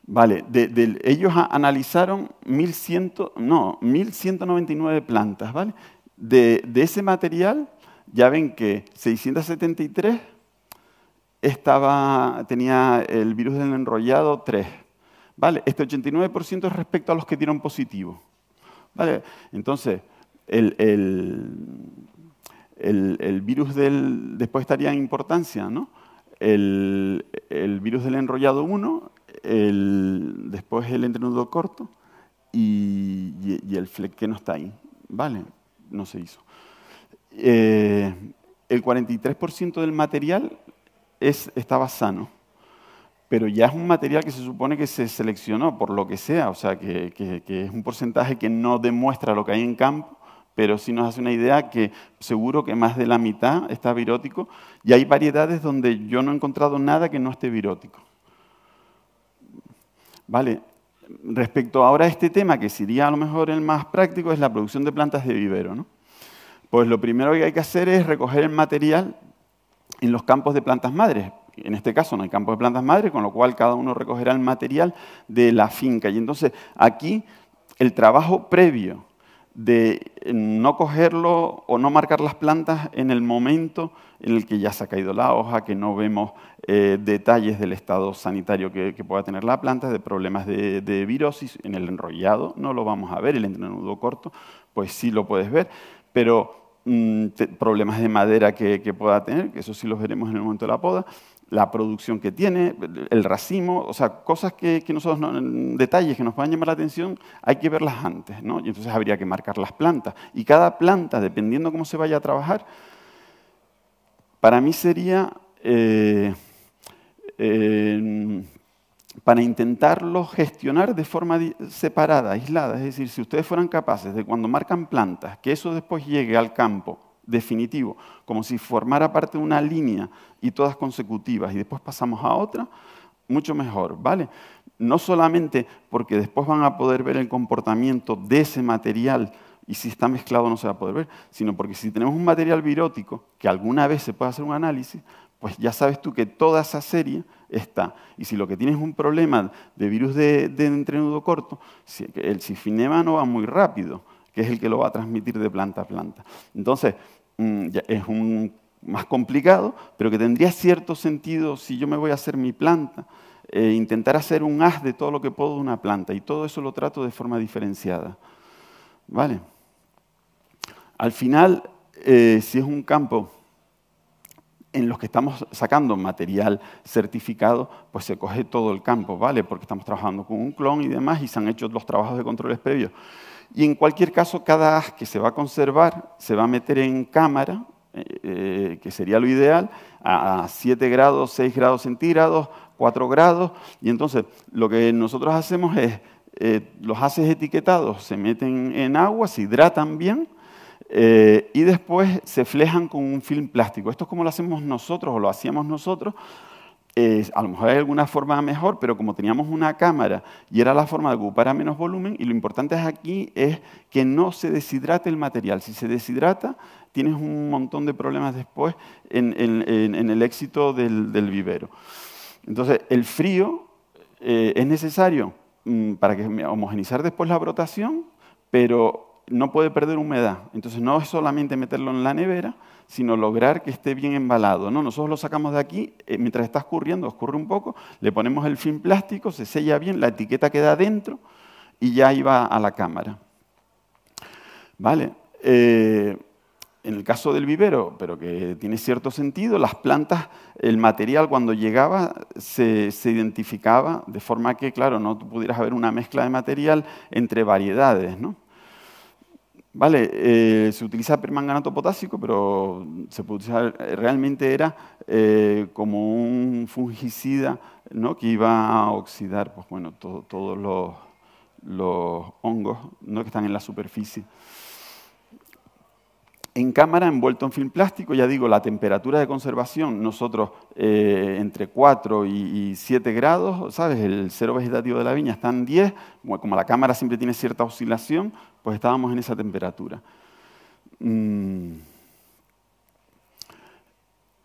Vale, ellos analizaron no, 1199 plantas, ¿vale? De, ese material ya ven que 673 estaba, tenía el virus del enrollado 3, ¿vale? Este 89% es respecto a los que dieron positivo, ¿vale? Entonces, el, el, virus del, después estaría en importancia, ¿no? El, virus del enrollado 1, después el entrenudo corto y, el FLEC que no está ahí, ¿vale? No se hizo. Eh, el 43% del material es, estaba sano, pero ya es un material que se supone que se seleccionó por lo que sea, o sea, que, que, es un porcentaje que no demuestra lo que hay en campo pero sí nos hace una idea que seguro que más de la mitad está virótico y hay variedades donde yo no he encontrado nada que no esté virótico. Vale, respecto ahora a este tema, que sería a lo mejor el más práctico, es la producción de plantas de vivero. Pues lo primero que hay que hacer es recoger el material en los campos de plantas madres. En este caso no hay campos de plantas madres, con lo cual cada uno recogerá el material de la finca. Y entonces aquí el trabajo previo de no cogerlo o no marcar las plantas en el momento en el que ya se ha caído la hoja, que no vemos eh, detalles del estado sanitario que, pueda tener la planta, de problemas de, de, virosis. En el enrollado no lo vamos a ver, el entrenudo corto, pues sí lo puedes ver, pero mm, problemas de madera que, pueda tener, que eso sí los veremos en el momento de la poda la producción que tiene, el racimo, o sea, cosas que, nosotros, no, detalles que nos a llamar la atención, hay que verlas antes, ¿no? Y entonces habría que marcar las plantas. Y cada planta, dependiendo cómo se vaya a trabajar, para mí sería, eh, eh, para intentarlo gestionar de forma separada, aislada. Es decir, si ustedes fueran capaces de cuando marcan plantas, que eso después llegue al campo, definitivo, como si formara parte de una línea y todas consecutivas y después pasamos a otra, mucho mejor, ¿vale? No solamente porque después van a poder ver el comportamiento de ese material y si está mezclado no se va a poder ver, sino porque si tenemos un material virótico que alguna vez se puede hacer un análisis, pues ya sabes tú que toda esa serie está. Y si lo que tienes es un problema de virus de, entrenudo corto, el sifinema no va muy rápido, que es el que lo va a transmitir de planta a planta. Entonces, Mm, es más complicado, pero que tendría cierto sentido si yo me voy a hacer mi planta, eh, intentar hacer un haz de todo lo que puedo de una planta, y todo eso lo trato de forma diferenciada. ¿Vale? Al final, eh, si es un campo en los que estamos sacando material certificado, pues se coge todo el campo, ¿vale? Porque estamos trabajando con un clon y demás, y se han hecho los trabajos de controles previos. Y en cualquier caso, cada haz que se va a conservar se va a meter en cámara, eh, eh, que sería lo ideal, a 7 grados, 6 grados centígrados, 4 grados. Y entonces lo que nosotros hacemos es, eh, los haces etiquetados se meten en agua, se hidratan bien y después se flejan con un film plástico. Esto es como lo hacemos nosotros o lo hacíamos nosotros a lo mejor hay alguna forma mejor, pero como teníamos una cámara y era la forma de ocupar a menos volumen, y lo importante aquí es que no se deshidrate el material. Si se deshidrata, tienes un montón de problemas después en, el éxito del, vivero. Entonces, el frío eh, es necesario mm, para que homogenizar después la brotación, pero no puede perder humedad. Entonces, no es solamente meterlo en la nevera, sino lograr que esté bien embalado. No, nosotros lo sacamos de aquí, eh, mientras está escurriendo, escurre un poco, le ponemos el film plástico, se sella bien, la etiqueta queda dentro y ya iba a la cámara. ¿Vale? Eh, en el caso del vivero, pero que tiene cierto sentido, las plantas, el material cuando llegaba se, se, identificaba de forma que, claro, no pudieras haber una mezcla de material entre variedades, ¿no? Vale, eh, se utiliza permanganato potásico, pero se puede eh, realmente era eh, como un fungicida ¿no? que iba a oxidar pues, bueno, todos los, hongos ¿no? que están en la superficie. En cámara, envuelto en film plástico, ya digo, la temperatura de conservación, nosotros entre 4 y, 7 grados, ¿sabes? El cero vegetativo de la viña está en 10, como la cámara siempre tiene cierta oscilación, pues estábamos en esa temperatura. Mm.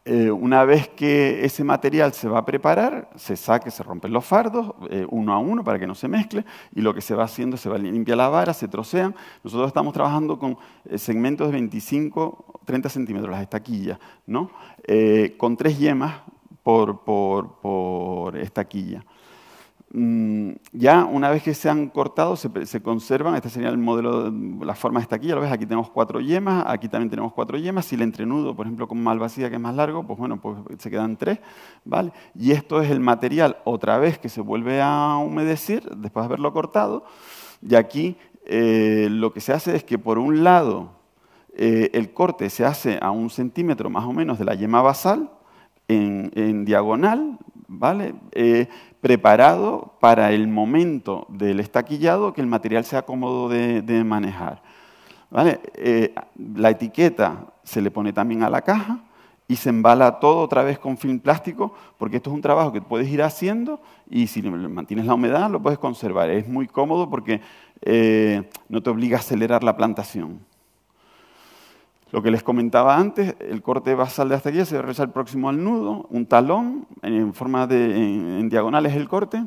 Eh, una vez que ese material se va a preparar, se saque, se rompen los fardos, eh, uno a uno para que no se mezcle, y lo que se va haciendo se va limpia la vara, se trocean. Nosotros estamos trabajando con eh, segmentos de 25, 30 centímetros, las estaquillas, ¿no? con tres yemas por, por, por estaquilla. Mm, ya una vez que se han cortado, se, conservan, este sería el modelo, la forma está aquí, ya lo ves, aquí tenemos cuatro yemas, aquí también tenemos cuatro yemas, si le entrenudo, por ejemplo, con vacía que es más largo, pues bueno, pues se quedan tres, ¿vale? Y esto es el material, otra vez que se vuelve a humedecer, después de haberlo cortado, y aquí eh, lo que se hace es que por un lado eh, el corte se hace a un centímetro más o menos de la yema basal, en, diagonal, ¿vale? Eh, preparado para el momento del estaquillado, que el material sea cómodo de, manejar. Eh, la etiqueta se le pone también a la caja y se embala todo otra vez con film plástico, porque esto es un trabajo que puedes ir haciendo y si mantienes la humedad lo puedes conservar. Es muy cómodo porque eh, no te obliga a acelerar la plantación. Lo que les comentaba antes, el corte basal de hasta aquí, se realiza el próximo al nudo, un talón, en forma de, en, diagonales el corte.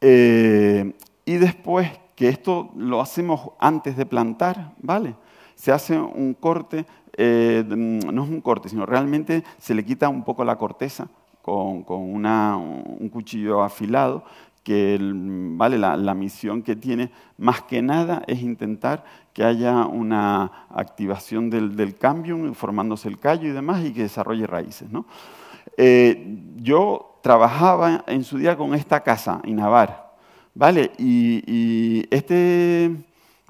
Eh, y después, que esto lo hacemos antes de plantar, ¿vale? Se hace un corte, eh, mm, no es un corte, sino realmente se le quita un poco la corteza con, una, un cuchillo afilado que vale, la, misión que tiene más que nada es intentar que haya una activación del, del cambium, formándose el callo y demás, y que desarrolle raíces. Eh, yo trabajaba en su día con esta casa, Inavar, ¿vale? Y, este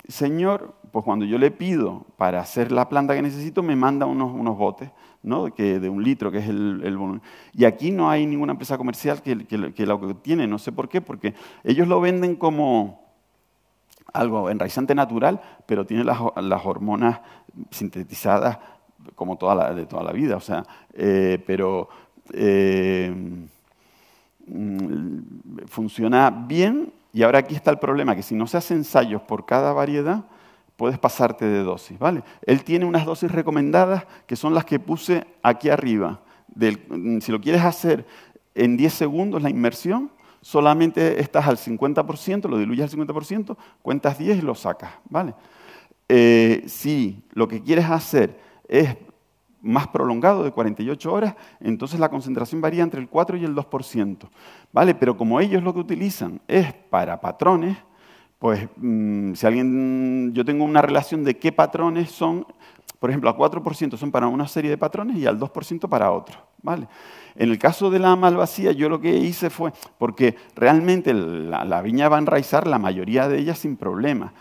señor, pues cuando yo le pido para hacer la planta que necesito, me manda unos botes. ¿no? de un litro, que es el, volumen. Y aquí no hay ninguna empresa comercial que, que, lo que tiene, no sé por qué, porque ellos lo venden como algo enraizante natural, pero tiene las, hormonas sintetizadas como de toda la vida. O sea, eh, pero eh, mm, funciona bien y ahora aquí está el problema, que si no se hacen ensayos por cada variedad, puedes pasarte de dosis, ¿vale? Él tiene unas dosis recomendadas que son las que puse aquí arriba. Mm, si lo quieres hacer en 10 segundos la inmersión, solamente estás al 50%, lo diluyes al 50%, cuentas 10 y lo sacas, ¿vale? Eh, si lo que quieres hacer es más prolongado, de 48 horas, entonces la concentración varía entre el 4 y el 2%, ¿vale? Pero como ellos lo que utilizan es para patrones, pues mm, si alguien, yo tengo una relación de qué patrones son, por ejemplo, al 4% son para una serie de patrones y al 2% para otro. ¿vale? En el caso de la malvacía, yo lo que hice fue, porque realmente la, viña va a enraizar la mayoría de ellas sin problema,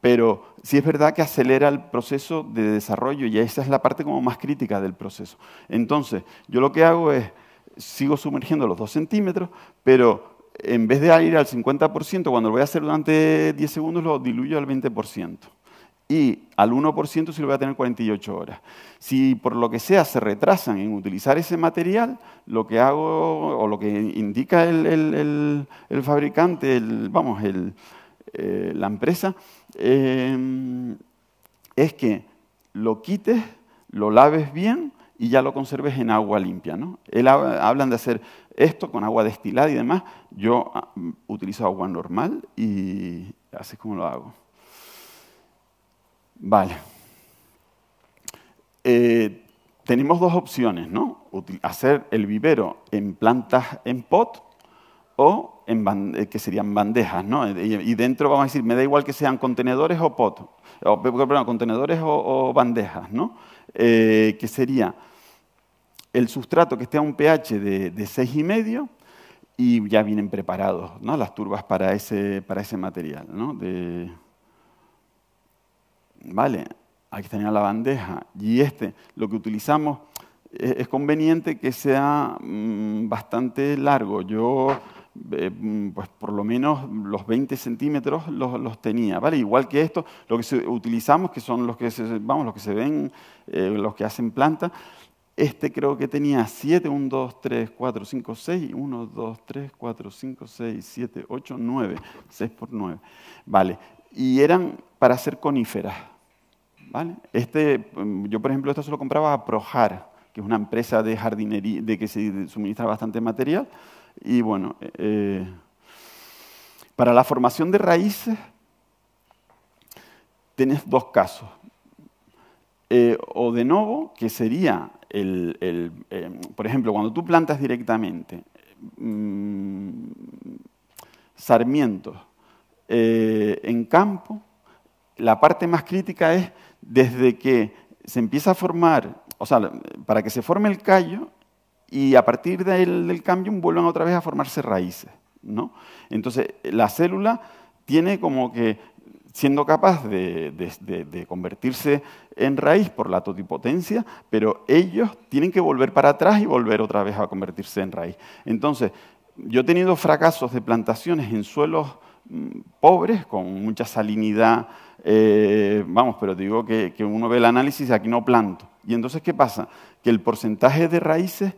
pero sí es verdad que acelera el proceso de desarrollo y esa es la parte como más crítica del proceso. Entonces, yo lo que hago es, sigo sumergiendo los 2 centímetros, pero en vez de ir al 50%, cuando lo voy a hacer durante 10 segundos, lo diluyo al 20%. Y al 1% si lo voy a tener 48 horas. Si por lo que sea se retrasan en utilizar ese material, lo que hago o lo que indica el, el, fabricante, vamos, eh, la empresa, eh, es que lo quites, lo laves bien, y ya lo conserves en agua limpia. Él, hablan de hacer esto con agua destilada y demás. Yo ah, mm, utilizo agua normal y así es como lo hago. Vale. Eh, tenemos dos opciones, ¿no? Hacer el vivero en plantas en pot o en eh, que serían bandejas, ¿no? Y dentro vamos a decir, me da igual que sean contenedores o pot, o, perdón, contenedores o, bandejas, ¿no? Eh, que sería el sustrato que esté a un pH de, y 6,5 y ya vienen preparados ¿no? las turbas para ese, para ese material. ¿no? De... Vale, aquí la bandeja. Y este, lo que utilizamos e, es, conveniente que sea mm, bastante largo. Yo, eh, mm, pues por lo menos los 20 centímetros los, tenía, ¿vale? Igual que esto, lo que utilizamos, que son los que se, vamos, los que se ven, eh, los que hacen planta, este creo que tenía 7, 1, 2, 3, 4, 5, 6, 1, 2, 3, 4, 5, 6, 7, 8, 9, 6 por 9. Vale, y eran para hacer coníferas. ¿Vale? Este, em, yo, por ejemplo, esto se lo compraba a Projar, que es una empresa de jardinería, de que se suministra bastante material. Y bueno, eh, eh, para la formación de raíces, tenés dos casos. Eh, o de nuevo, que sería, el, eh, por ejemplo, cuando tú plantas directamente mm, sarmientos eh, en campo, la parte más crítica es desde que se empieza a formar, o sea, para que se forme el callo y a partir del, cambio vuelvan otra vez a formarse raíces. ¿no? Entonces, la célula tiene como que siendo capaz de, convertirse en raíz por la totipotencia, pero ellos tienen que volver para atrás y volver otra vez a convertirse en raíz. Entonces, yo he tenido fracasos de plantaciones en suelos mm, pobres, con mucha salinidad, eh, vamos, pero digo que, uno ve el análisis y aquí no planto. Y entonces, ¿qué pasa? Que el porcentaje de raíces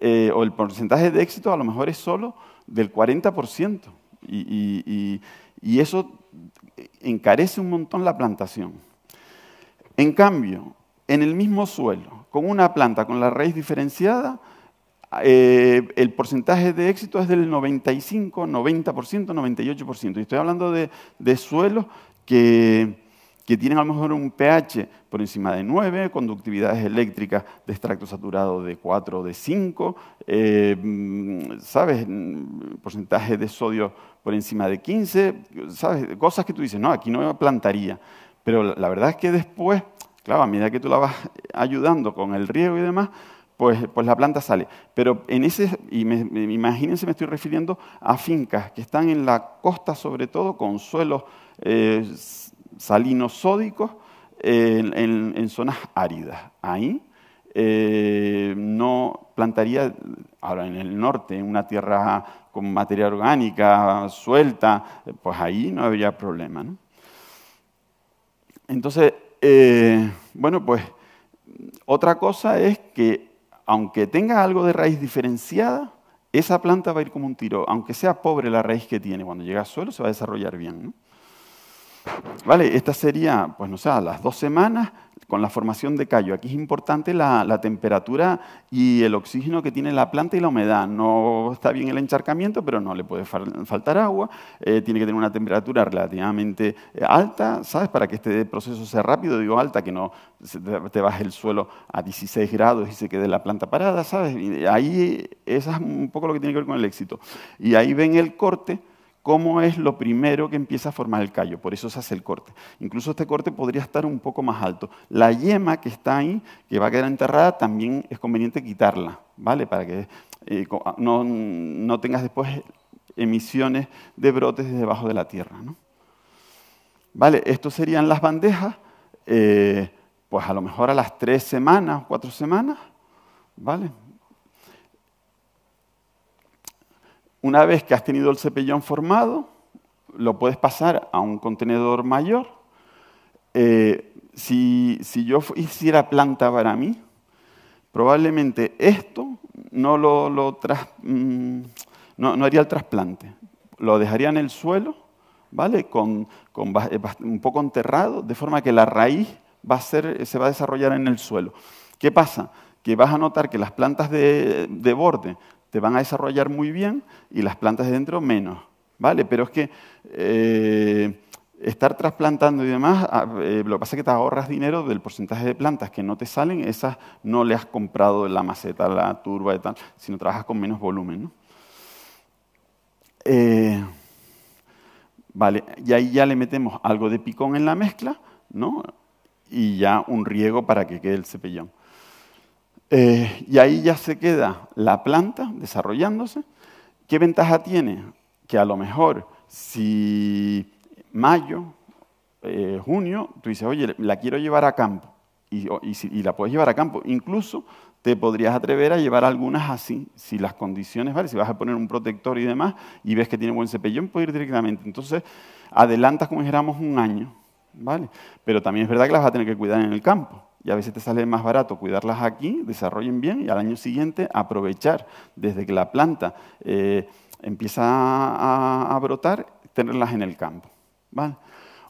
eh, o el porcentaje de éxito a lo mejor es solo del 40%. y eso encarece un montón la plantación. En cambio, en el mismo suelo, con una planta con la raíz diferenciada, eh, el porcentaje de éxito es del 95, 90%, 98%. Y estoy hablando de suelos que, que tienen a lo mejor un pH por encima de 9, conductividades eléctricas de extracto saturado de 4 o de 5, eh, mm, ¿sabes? Mm, porcentaje de sodio por encima de 15, ¿sabes? Cosas que tú dices, no, aquí no plantaría. Pero la verdad es que después, claro, a medida que tú la vas ayudando con el riego y demás, pues, pues, la planta sale. Pero en ese, y me, imagínense, me estoy refiriendo a fincas que están en la costa, sobre todo con suelos eh, salinos sódicos en, zonas áridas. Ahí eh, no plantaría, ahora en el norte, en una tierra con materia orgánica suelta, pues ahí no habría problema. Entonces, eh, bueno, pues otra cosa es que aunque tenga algo de raíz diferenciada, esa planta va a ir como un tiro. Aunque sea pobre la raíz que tiene, cuando llega al suelo se va a desarrollar bien. ¿no? ¿Vale? Esta sería, pues no sé, a las dos semanas con la formación de callo. Aquí es importante la, temperatura y el oxígeno que tiene la planta y la humedad. No está bien el encharcamiento, pero no le puede faltar agua. Eh, tiene que tener una temperatura relativamente eh, alta, ¿sabes? Para que este proceso sea rápido, digo alta, que no te baje el suelo a 16 grados y se quede la planta parada, ¿sabes? ahí, es un poco lo que tiene que ver con el éxito. Y ahí ven el corte cómo es lo primero que empieza a formar el callo, por eso se hace el corte. Incluso este corte podría estar un poco más alto. La yema que está ahí, que va a quedar enterrada, también es conveniente quitarla, ¿vale? Para que eh, ah, no, tengas después emisiones de brotes desde debajo de la tierra, ¿no? ¿Vale? Estos serían las bandejas, eh, pues a lo mejor a las tres semanas, cuatro semanas, ¿vale? Una vez que has tenido el cepellón formado, lo puedes pasar a un contenedor mayor. Eh, si, yo hiciera planta para mí, probablemente esto no, lo, mm, no, haría el trasplante. Lo dejaría en el suelo, ¿vale? Con, eh, un poco enterrado, de forma que la raíz va a ser, eh, se va a desarrollar en el suelo. ¿Qué pasa? Que vas a notar que las plantas de, de borde te van a desarrollar muy bien y las plantas de dentro menos, ¿vale? Pero es que eh, estar trasplantando y demás, ah, eh, lo que pasa es que te ahorras dinero del porcentaje de plantas que no te salen, esas no le has comprado la maceta, la turba y tal, sino trabajas con menos volumen, eh, vale, y ahí ya le metemos algo de picón en la mezcla, ¿no? Y ya un riego para que quede el cepillón. Eh, y ahí ya se queda la planta desarrollándose. ¿Qué ventaja tiene? Que a lo mejor si mayo, eh, junio, tú dices, oye, la quiero llevar a campo. Y, la puedes llevar a campo. Incluso te podrías atrever a llevar algunas así, si las condiciones, ¿vale? Si vas a poner un protector y demás y ves que tiene buen cepillón, puedes ir directamente. Entonces, adelantas, como dijéramos, un año, ¿vale? Pero también es verdad que las vas a tener que cuidar en el campo y a veces te sale más barato cuidarlas aquí, desarrollen bien y al año siguiente aprovechar desde que la planta eh, empieza a, brotar, tenerlas en el campo.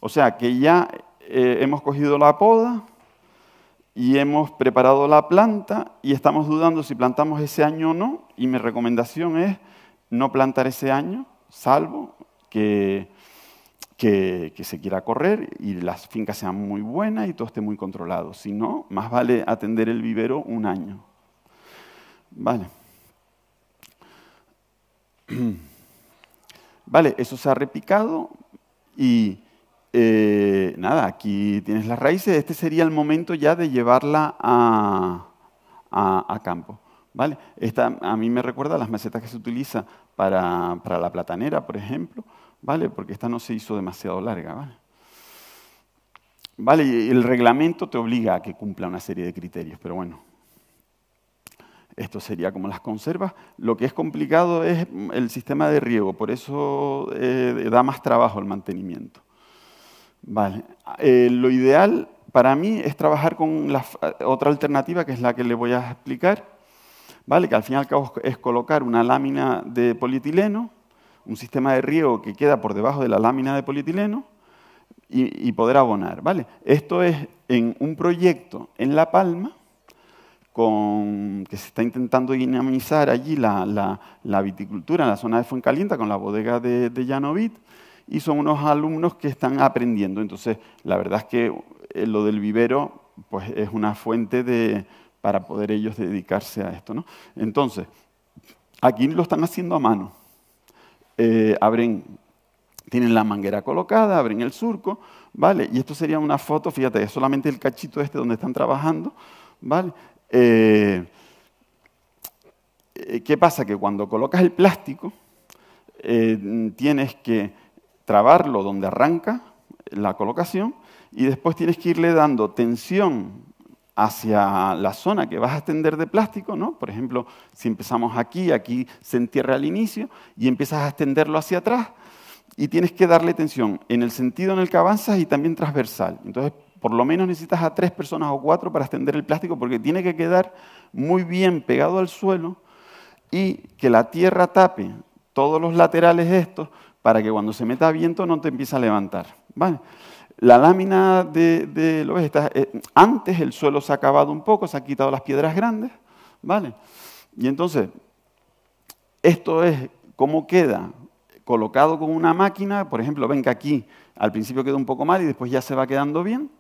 O sea que ya eh, hemos cogido la poda y hemos preparado la planta y estamos dudando si plantamos ese año o no y mi recomendación es no plantar ese año, salvo que que, se quiera correr y las fincas sean muy buenas y todo esté muy controlado. Si no, más vale atender el vivero un año. Vale. Vale, eso se ha repicado y eh, nada, aquí tienes las raíces. Este sería el momento ya de llevarla a, campo. ¿vale? Esta a mí me recuerda a las macetas que se utilizan para, para la platanera, por ejemplo ¿vale? Porque esta no se hizo demasiado larga, ¿vale? Vale, el reglamento te obliga a que cumpla una serie de criterios, pero bueno, esto sería como las conservas. Lo que es complicado es el sistema de riego, por eso eh, da más trabajo el mantenimiento. Vale, eh, lo ideal para mí es trabajar con la, eh, otra alternativa, que es la que le voy a explicar, ¿vale? que al fin y al cabo es colocar una lámina de polietileno un sistema de riego que queda por debajo de la lámina de polietileno y, poder abonar. ¿vale? Esto es en un proyecto en La Palma con, que se está intentando dinamizar allí la, viticultura en la zona de Fuencalienta con la bodega de, de Llanovit y son unos alumnos que están aprendiendo. Entonces, la verdad es que eh, lo del vivero pues, es una fuente de, para poder ellos dedicarse a esto. ¿no? Entonces, aquí lo están haciendo a mano. Eh, abren, tienen la manguera colocada, abren el surco, ¿vale? Y esto sería una foto, fíjate, es solamente el cachito este donde están trabajando, ¿vale? Eh, eh, ¿Qué pasa? Que cuando colocas el plástico, tienes que trabarlo donde arranca la colocación y después tienes que irle dando tensión hacia la zona que vas a extender de plástico, ¿no? Por ejemplo, si empezamos aquí, aquí se entierra al inicio y empiezas a extenderlo hacia atrás y tienes que darle tensión en el sentido en el que avanzas y también transversal. Entonces, por lo menos necesitas a tres personas o cuatro para extender el plástico porque tiene que quedar muy bien pegado al suelo y que la tierra tape todos los laterales de estos para que cuando se meta viento no te empiece a levantar. ¿Vale? La lámina de, lo ves, eh, antes el suelo se ha acabado un poco, se han quitado las piedras grandes, ¿vale? Y entonces, esto es cómo queda colocado con una máquina, por ejemplo, ven que aquí al principio quedó un poco mal y después ya se va quedando bien.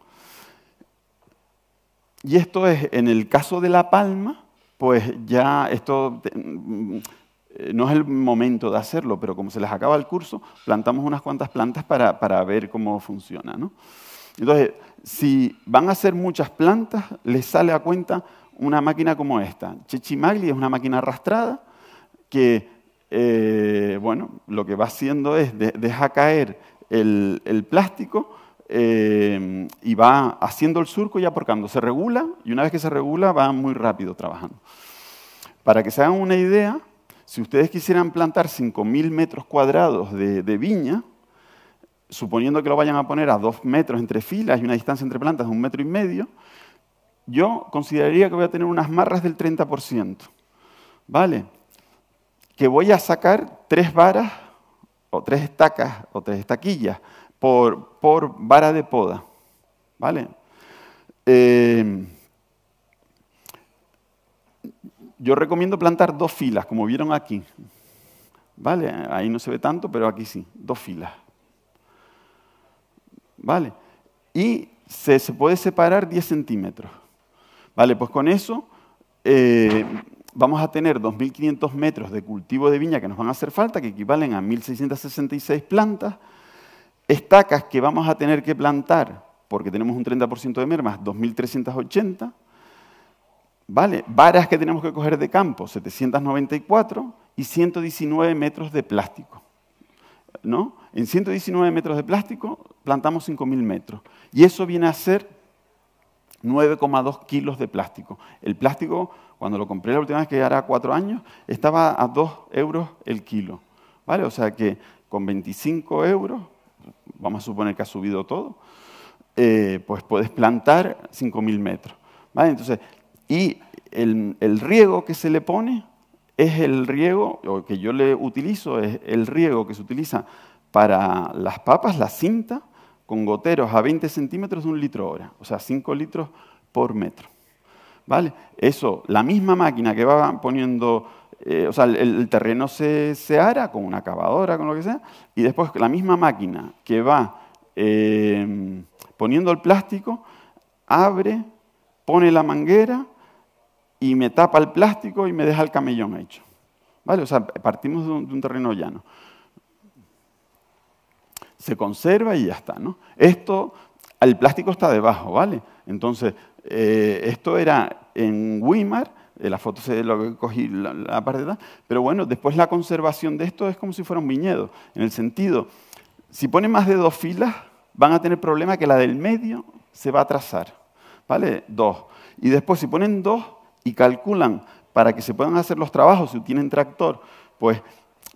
Y esto es, en el caso de la palma, pues ya esto eh, no es el momento de hacerlo, pero como se les acaba el curso, plantamos unas cuantas plantas para, ver cómo funciona. Entonces, si van a hacer muchas plantas, les sale a cuenta una máquina como esta. Magli es una máquina arrastrada que, eh, bueno, lo que va haciendo es dejar deja caer el, plástico eh, y va haciendo el surco y cuando Se regula y una vez que se regula va muy rápido trabajando. Para que se hagan una idea, si ustedes quisieran plantar 5.000 metros cuadrados de, viña, suponiendo que lo vayan a poner a dos metros entre filas y una distancia entre plantas de un metro y medio, yo consideraría que voy a tener unas marras del 30%. ¿Vale? Que voy a sacar tres varas o tres estacas o tres estaquillas por, vara de poda. ¿Vale? Eh, yo recomiendo plantar dos filas, como vieron aquí. Vale, ahí no se ve tanto, pero aquí sí, dos filas. Vale, y se, puede separar 10 centímetros. Vale, pues con eso eh, vamos a tener 2.500 metros de cultivo de viña que nos van a hacer falta, que equivalen a 1.666 plantas, estacas que vamos a tener que plantar, porque tenemos un 30% de mermas, 2.380, ¿vale? Varas que tenemos que coger de campo, 794 y 119 metros de plástico. ¿No? En 119 metros de plástico plantamos 5.000 metros. Y eso viene a ser 9,2 kilos de plástico. El plástico, cuando lo compré la última vez, que ya era cuatro años, estaba a 2 euros el kilo. ¿Vale? O sea que con 25 euros, vamos a suponer que ha subido todo, eh, pues puedes plantar 5.000 metros. ¿Vale? Entonces, y el, riego que se le pone es el riego, o que yo le utilizo, es el riego que se utiliza para las papas, la cinta, con goteros a 20 centímetros de un litro hora, o sea, 5 litros por metro. ¿Vale? Eso, la misma máquina que va poniendo, eh, o sea, el, terreno se, se, ara con una cavadora, con lo que sea, y después la misma máquina que va eh, poniendo el plástico, abre, pone la manguera, y me tapa el plástico y me deja el camellón hecho. ¿Vale? O sea, partimos de un, terreno llano. Se conserva y ya está, ¿no? Esto, el plástico está debajo, ¿vale? Entonces, eh, esto era en Weimar, eh, la foto se lo cogí la, parte de pero bueno, después la conservación de esto es como si fuera un viñedo, en el sentido, si ponen más de dos filas, van a tener problema que la del medio se va a trazar, ¿vale? Dos. Y después, si ponen dos, y calculan para que se puedan hacer los trabajos si tienen tractor, pues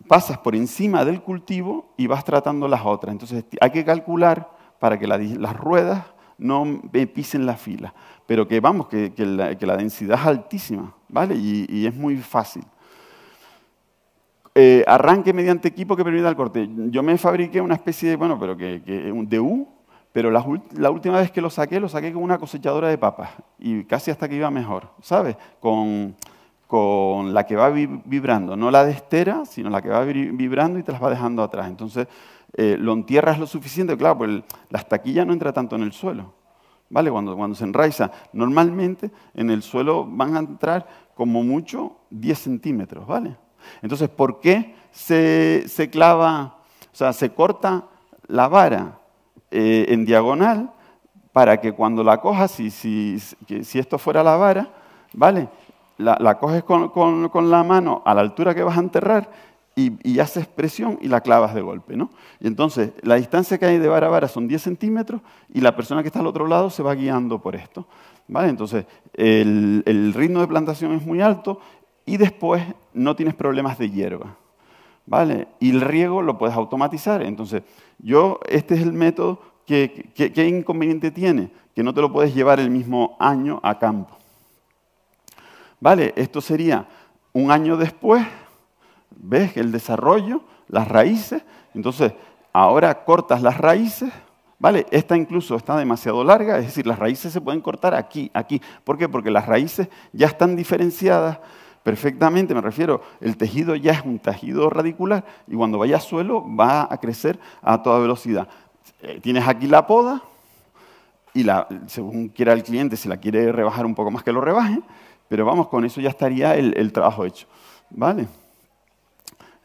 pasas por encima del cultivo y vas tratando las otras. Entonces hay que calcular para que las ruedas no pisen la fila, pero que vamos, que, que, la, densidad es altísima, ¿vale? Y, es muy fácil. Eh, arranque mediante equipo que permita el corte. Yo me fabriqué una especie de, bueno, pero que, que de U, pero la, última vez que lo saqué, lo saqué con una cosechadora de papas y casi hasta que iba mejor, ¿sabes? Con, la que va vibrando, no la de estera, sino la que va vibrando y te las va dejando atrás. Entonces, eh, lo entierras lo suficiente, claro, porque las la no entra tanto en el suelo, ¿vale? Cuando, cuando se enraiza, normalmente en el suelo van a entrar como mucho 10 centímetros, ¿vale? Entonces, ¿por qué se, se clava, o sea, se corta la vara? Eh, en diagonal para que cuando la cojas, si, si, esto fuera la vara, ¿vale? La, coges con, la mano a la altura que vas a enterrar y, haces presión y la clavas de golpe, ¿no? Y entonces la distancia que hay de vara a vara son 10 centímetros y la persona que está al otro lado se va guiando por esto, ¿vale? Entonces el ritmo de plantación es muy alto y después no tienes problemas de hierba. ¿vale? Y el riego lo puedes automatizar. Entonces, yo, este es el método que, inconveniente tiene, que no te lo puedes llevar el mismo año a campo. ¿Vale? Esto sería un año después, ves el desarrollo, las raíces, entonces ahora cortas las raíces, ¿vale? Esta incluso está demasiado larga, es decir, las raíces se pueden cortar aquí, aquí. ¿Por qué? Porque las raíces ya están diferenciadas, perfectamente, me refiero, el tejido ya es un tejido radicular y cuando vaya a suelo va a crecer a toda velocidad. Eh, tienes aquí la poda y la, según quiera el cliente, si la quiere rebajar un poco más que lo rebaje, pero vamos, con eso ya estaría el, trabajo hecho. ¿Vale?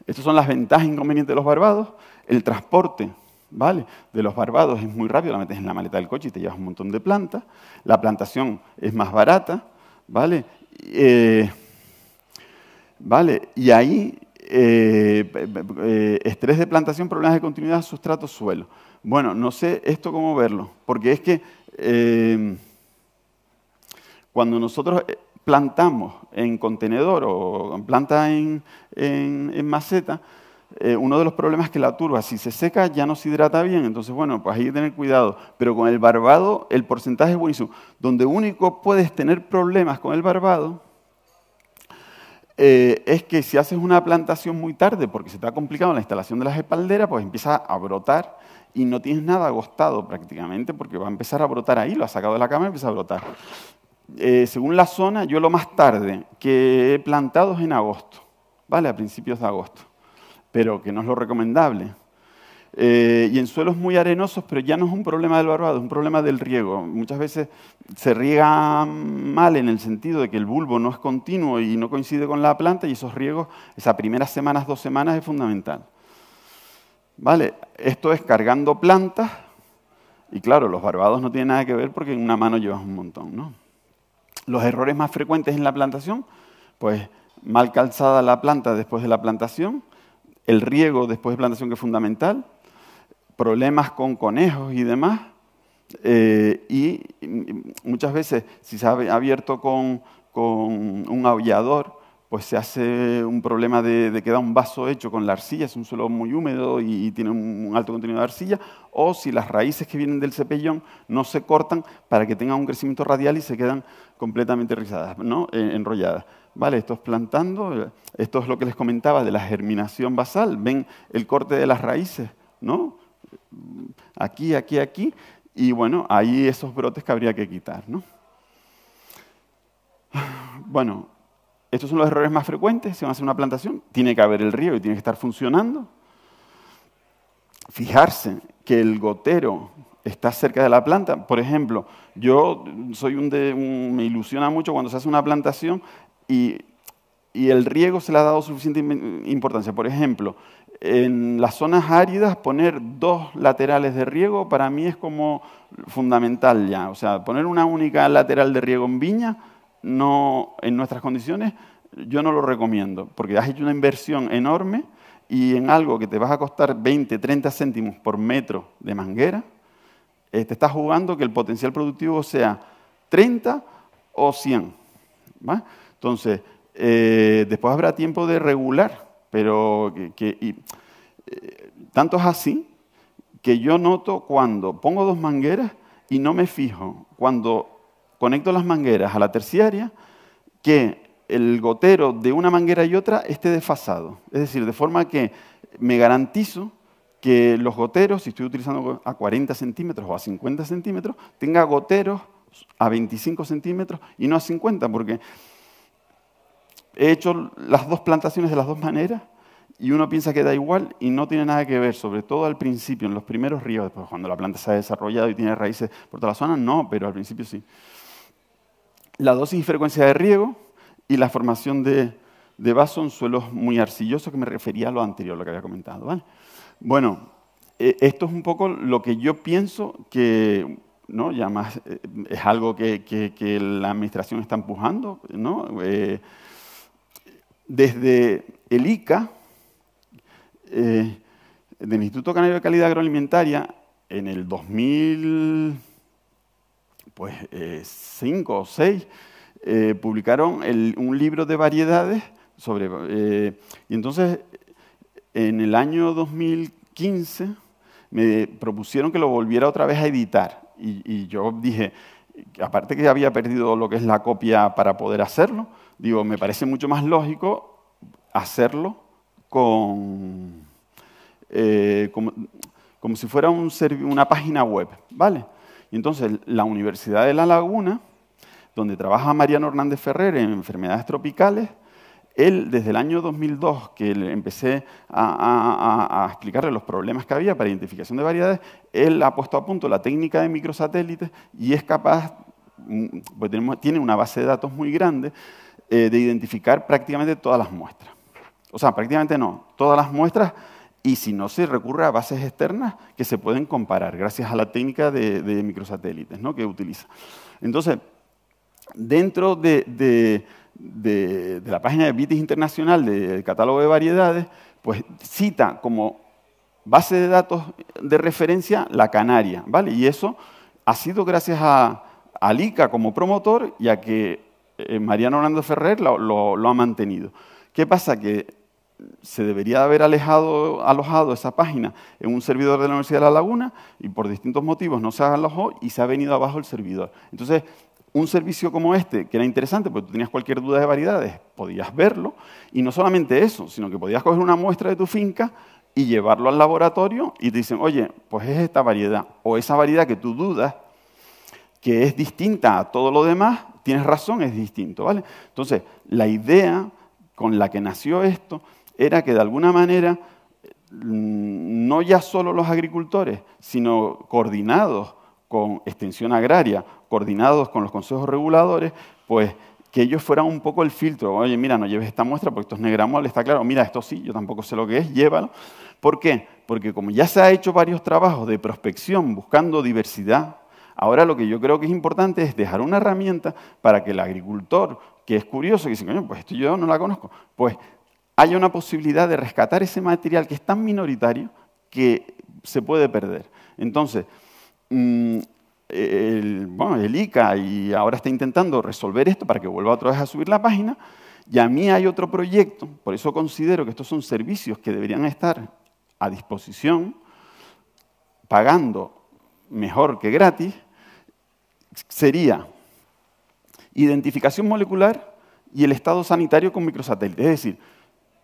Estas son las ventajas e inconvenientes de los barbados. El transporte, ¿vale? De los barbados es muy rápido, la metes en la maleta del coche y te llevas un montón de plantas. La plantación es más barata, ¿vale? Eh, ¿Vale? Y ahí, eh, eh, estrés de plantación, problemas de continuidad, sustrato, suelo. Bueno, no sé esto cómo verlo, porque es que em, cuando nosotros eh, plantamos en contenedor o planta en, maceta, uno de los problemas es que la turba, si se seca, ya no se hidrata bien. Entonces, bueno, pues hay que tener cuidado. Pero con el barbado, el porcentaje es buenísimo. Donde único puedes tener problemas con el barbado eh, es que si haces una plantación muy tarde, porque se está ha complicado la instalación de las espalderas, pues empieza a brotar y no tienes nada agostado prácticamente, porque va a empezar a brotar ahí, lo has sacado de la cama y empieza a brotar. Eh, según la zona, yo lo más tarde que he plantado es en agosto, ¿vale? A principios de agosto, pero que no es lo recomendable. Eh, y en suelos muy arenosos, pero ya no es un problema del barbado, es un problema del riego. Muchas veces se riega mal en el sentido de que el bulbo no es continuo y no coincide con la planta y esos riegos, esas primeras semanas, dos semanas, es fundamental. ¿Vale? Esto es cargando plantas y claro, los barbados no tienen nada que ver porque en una mano llevas un montón, ¿no? Los errores más frecuentes en la plantación, pues mal calzada la planta después de la plantación, el riego después de plantación que es fundamental, problemas con conejos y demás. Eh, y muchas veces, si se ha abierto con, un aullador, pues se hace un problema de, que da un vaso hecho con la arcilla, es un suelo muy húmedo y, tiene un alto contenido de arcilla, o si las raíces que vienen del cepellón no se cortan para que tengan un crecimiento radial y se quedan completamente rizadas, ¿no? Eh, enrolladas. Vale, esto es plantando, esto es lo que les comentaba de la germinación basal, ven el corte de las raíces, ¿no? Mm, aquí, aquí, aquí, y bueno, ahí esos brotes que habría que quitar, ¿no? Bueno, estos son los errores más frecuentes. Si van a hacer una plantación, tiene que haber el riego y tiene que estar funcionando. Fijarse que el gotero está cerca de la planta. Por ejemplo, yo soy un de, me ilusiona mucho cuando se hace una plantación y, y el riego se le ha dado suficiente importancia. Por ejemplo, en las zonas áridas poner dos laterales de riego para mí es como fundamental ya. O sea, poner una única lateral de riego en viña, no, en nuestras condiciones, yo no lo recomiendo, porque has hecho una inversión enorme y en algo que te vas a costar 20, 30 céntimos por metro de manguera, eh, te estás jugando que el potencial productivo sea 30 o 100. Entonces, eh, después habrá tiempo de regular pero eh, tanto es así que yo noto cuando pongo dos mangueras y no me fijo, cuando conecto las mangueras a la terciaria, que el gotero de una manguera y otra esté desfasado. Es decir, de forma que me garantizo que los goteros, si estoy utilizando a 40 centímetros o a 50 centímetros, tenga goteros a 25 centímetros y no a 50, porque he hecho las dos plantaciones de las dos maneras y uno piensa que da igual y no tiene nada que ver, sobre todo al principio, en los primeros ríos, después pues, cuando la planta se ha desarrollado y tiene raíces por toda la zona, no, pero al principio sí. La dosis y frecuencia de riego y la formación de, de vaso en suelos muy arcillosos, que me refería a lo anterior, lo que había comentado. Bueno, eh, esto es un poco lo que yo pienso que, ¿no? ya eh, es algo que, la administración está empujando, ¿no? Eh, desde el ICA, eh, del Instituto Canario de Calidad Agroalimentaria, en el 2005 pues, eh, o 2006, eh, publicaron un libro de variedades sobre... y entonces, en el año 2015, me propusieron que lo volviera otra vez a editar. Y, y yo dije, aparte que había perdido lo que es la copia para poder hacerlo, digo, me parece mucho más lógico hacerlo con, eh, como, si fuera un una página web, ¿vale? Y entonces la Universidad de La Laguna, donde trabaja Mariano Hernández Ferrer en enfermedades tropicales, él desde el año 2002 que empecé a, a, explicarle los problemas que había para identificación de variedades, él ha puesto a punto la técnica de microsatélites y es capaz, mm, pues tenemos, tiene una base de datos muy grande, eh, de identificar prácticamente todas las muestras. O sea, prácticamente no, todas las muestras y si no se recurre a bases externas que se pueden comparar gracias a la técnica de, microsatélites ¿no? que utiliza. Entonces, dentro de, la página de BITIS Internacional del catálogo de variedades, pues cita como base de datos de referencia la Canaria, ¿vale? Y eso ha sido gracias a, a ICA como promotor y a que eh, eh, Mariano Orlando Ferrer lo, ha mantenido. ¿Qué pasa? Que se debería haber alojado esa página en un servidor de la Universidad de La Laguna y por distintos motivos no se alojó y se ha venido abajo el servidor. Entonces, un servicio como este, que era interesante, porque tú tenías cualquier duda de variedades, podías verlo, y no solamente eso, sino que podías coger una muestra de tu finca y llevarlo al laboratorio y te dicen, oye, pues es esta variedad, o esa variedad que tú dudas, que es distinta a todo lo demás, tienes razón, es distinto, ¿vale? Entonces, la idea con la que nació esto era que de alguna manera mm, no ya solo los agricultores, sino coordinados con extensión agraria, coordinados con los consejos reguladores, pues que ellos fueran un poco el filtro. Oye, mira, no lleves esta muestra porque esto es negramol, está claro. Mira, esto sí, yo tampoco sé lo que es, llévalo. ¿Por qué? Porque como ya se ha hecho varios trabajos de prospección buscando diversidad Ahora lo que yo creo que es importante es dejar una herramienta para que el agricultor, que es curioso, que dice, coño, pues esto yo no la conozco, pues haya una posibilidad de rescatar ese material que es tan minoritario que se puede perder. Entonces, mm, el, ICA y ahora está intentando resolver esto para que vuelva otra vez a subir la página. Y a mí hay otro proyecto, por eso considero que estos son servicios que deberían estar a disposición, pagando mejor que gratis, sería identificación molecular y el estado sanitario con microsatélites. Es decir,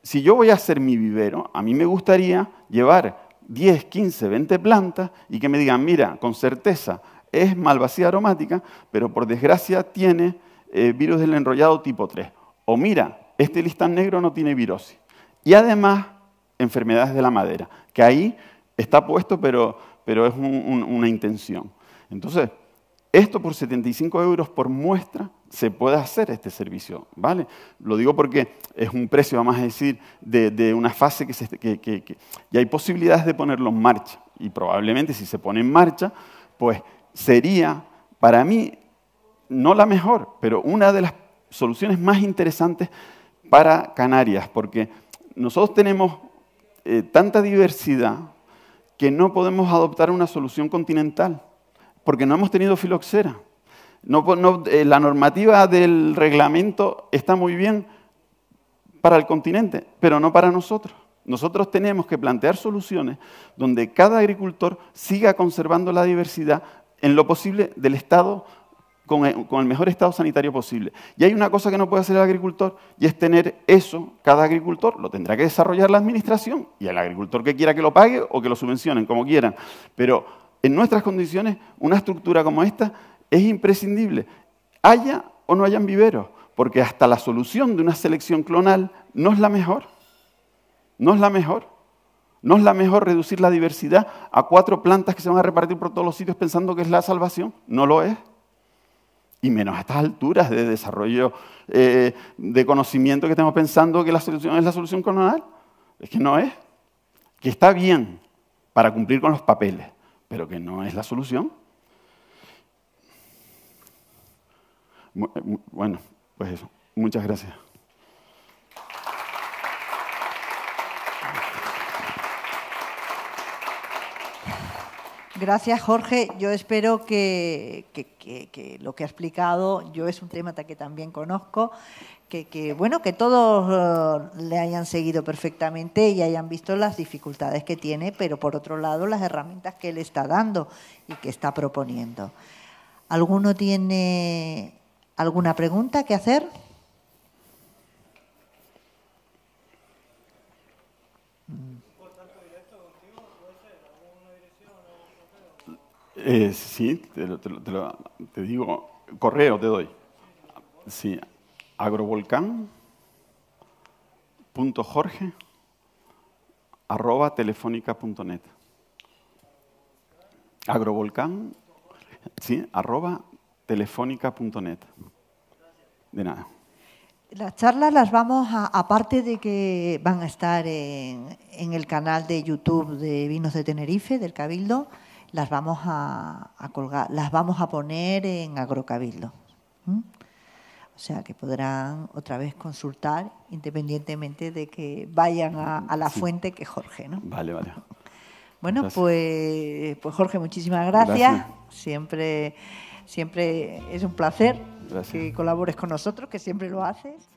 si yo voy a hacer mi vivero, a mí me gustaría llevar 10, 15, 20 plantas y que me digan, mira, con certeza es malvacía aromática, pero por desgracia tiene eh, virus del enrollado tipo 3. O mira, este listán negro no tiene virosis. Y además, enfermedades de la madera, que ahí está puesto, pero, es una intención. Entonces, esto por 75 euros por muestra se puede hacer este servicio, ¿vale? Lo digo porque es un precio, vamos a decir, de, una fase que, se, y hay posibilidades de ponerlo en marcha. Y probablemente si se pone en marcha, pues sería, para mí, no la mejor, pero una de las soluciones más interesantes para Canarias, porque nosotros tenemos eh, tanta diversidad que no podemos adoptar una solución continental porque no hemos tenido filoxera. Eh, la normativa del reglamento está muy bien para el continente, pero no para nosotros. Nosotros tenemos que plantear soluciones donde cada agricultor siga conservando la diversidad en lo posible del estado, con el, mejor estado sanitario posible. Y hay una cosa que no puede hacer el agricultor y es tener eso, cada agricultor lo tendrá que desarrollar la administración y el agricultor que quiera que lo pague o que lo subvencionen, como quieran. Pero en nuestras condiciones, una estructura como esta es imprescindible, haya o no hayan viveros, porque hasta la solución de una selección clonal no es la mejor. No es la mejor. No es la mejor reducir la diversidad a cuatro plantas que se van a repartir por todos los sitios pensando que es la salvación. No lo es. Y menos a estas alturas de desarrollo eh, de conocimiento que estamos pensando que la solución es la solución clonal. Es que no es. Que está bien para cumplir con los papeles pero que no es la solución. Eh, bueno, pues eso. Muchas gracias. Gracias, Jorge. Yo espero que, lo que ha explicado, yo es un tema que también conozco, que, bueno, que todos eh, le hayan seguido perfectamente y hayan visto las dificultades que tiene, pero por otro lado las herramientas que él está dando y que está proponiendo. ¿Alguno tiene alguna pregunta que hacer? Eh, sí, te, digo, correo te doy. Sí, agrovolcán.jorge arroba Agrovolcán, sí, arroba telefónica.net. De nada. Las charlas las vamos a, aparte de que van a estar en el canal de YouTube de Vinos de Tenerife, del Cabildo, las vamos a, colgar, las vamos a poner en agrocabildo. O sea que podrán otra vez consultar, independientemente de que vayan a, la fuente que Jorge, ¿no? Vale, vale. Bueno, pues, pues, Jorge, muchísimas gracias. Siempre, siempre es un placer que colabores con nosotros, que siempre lo haces.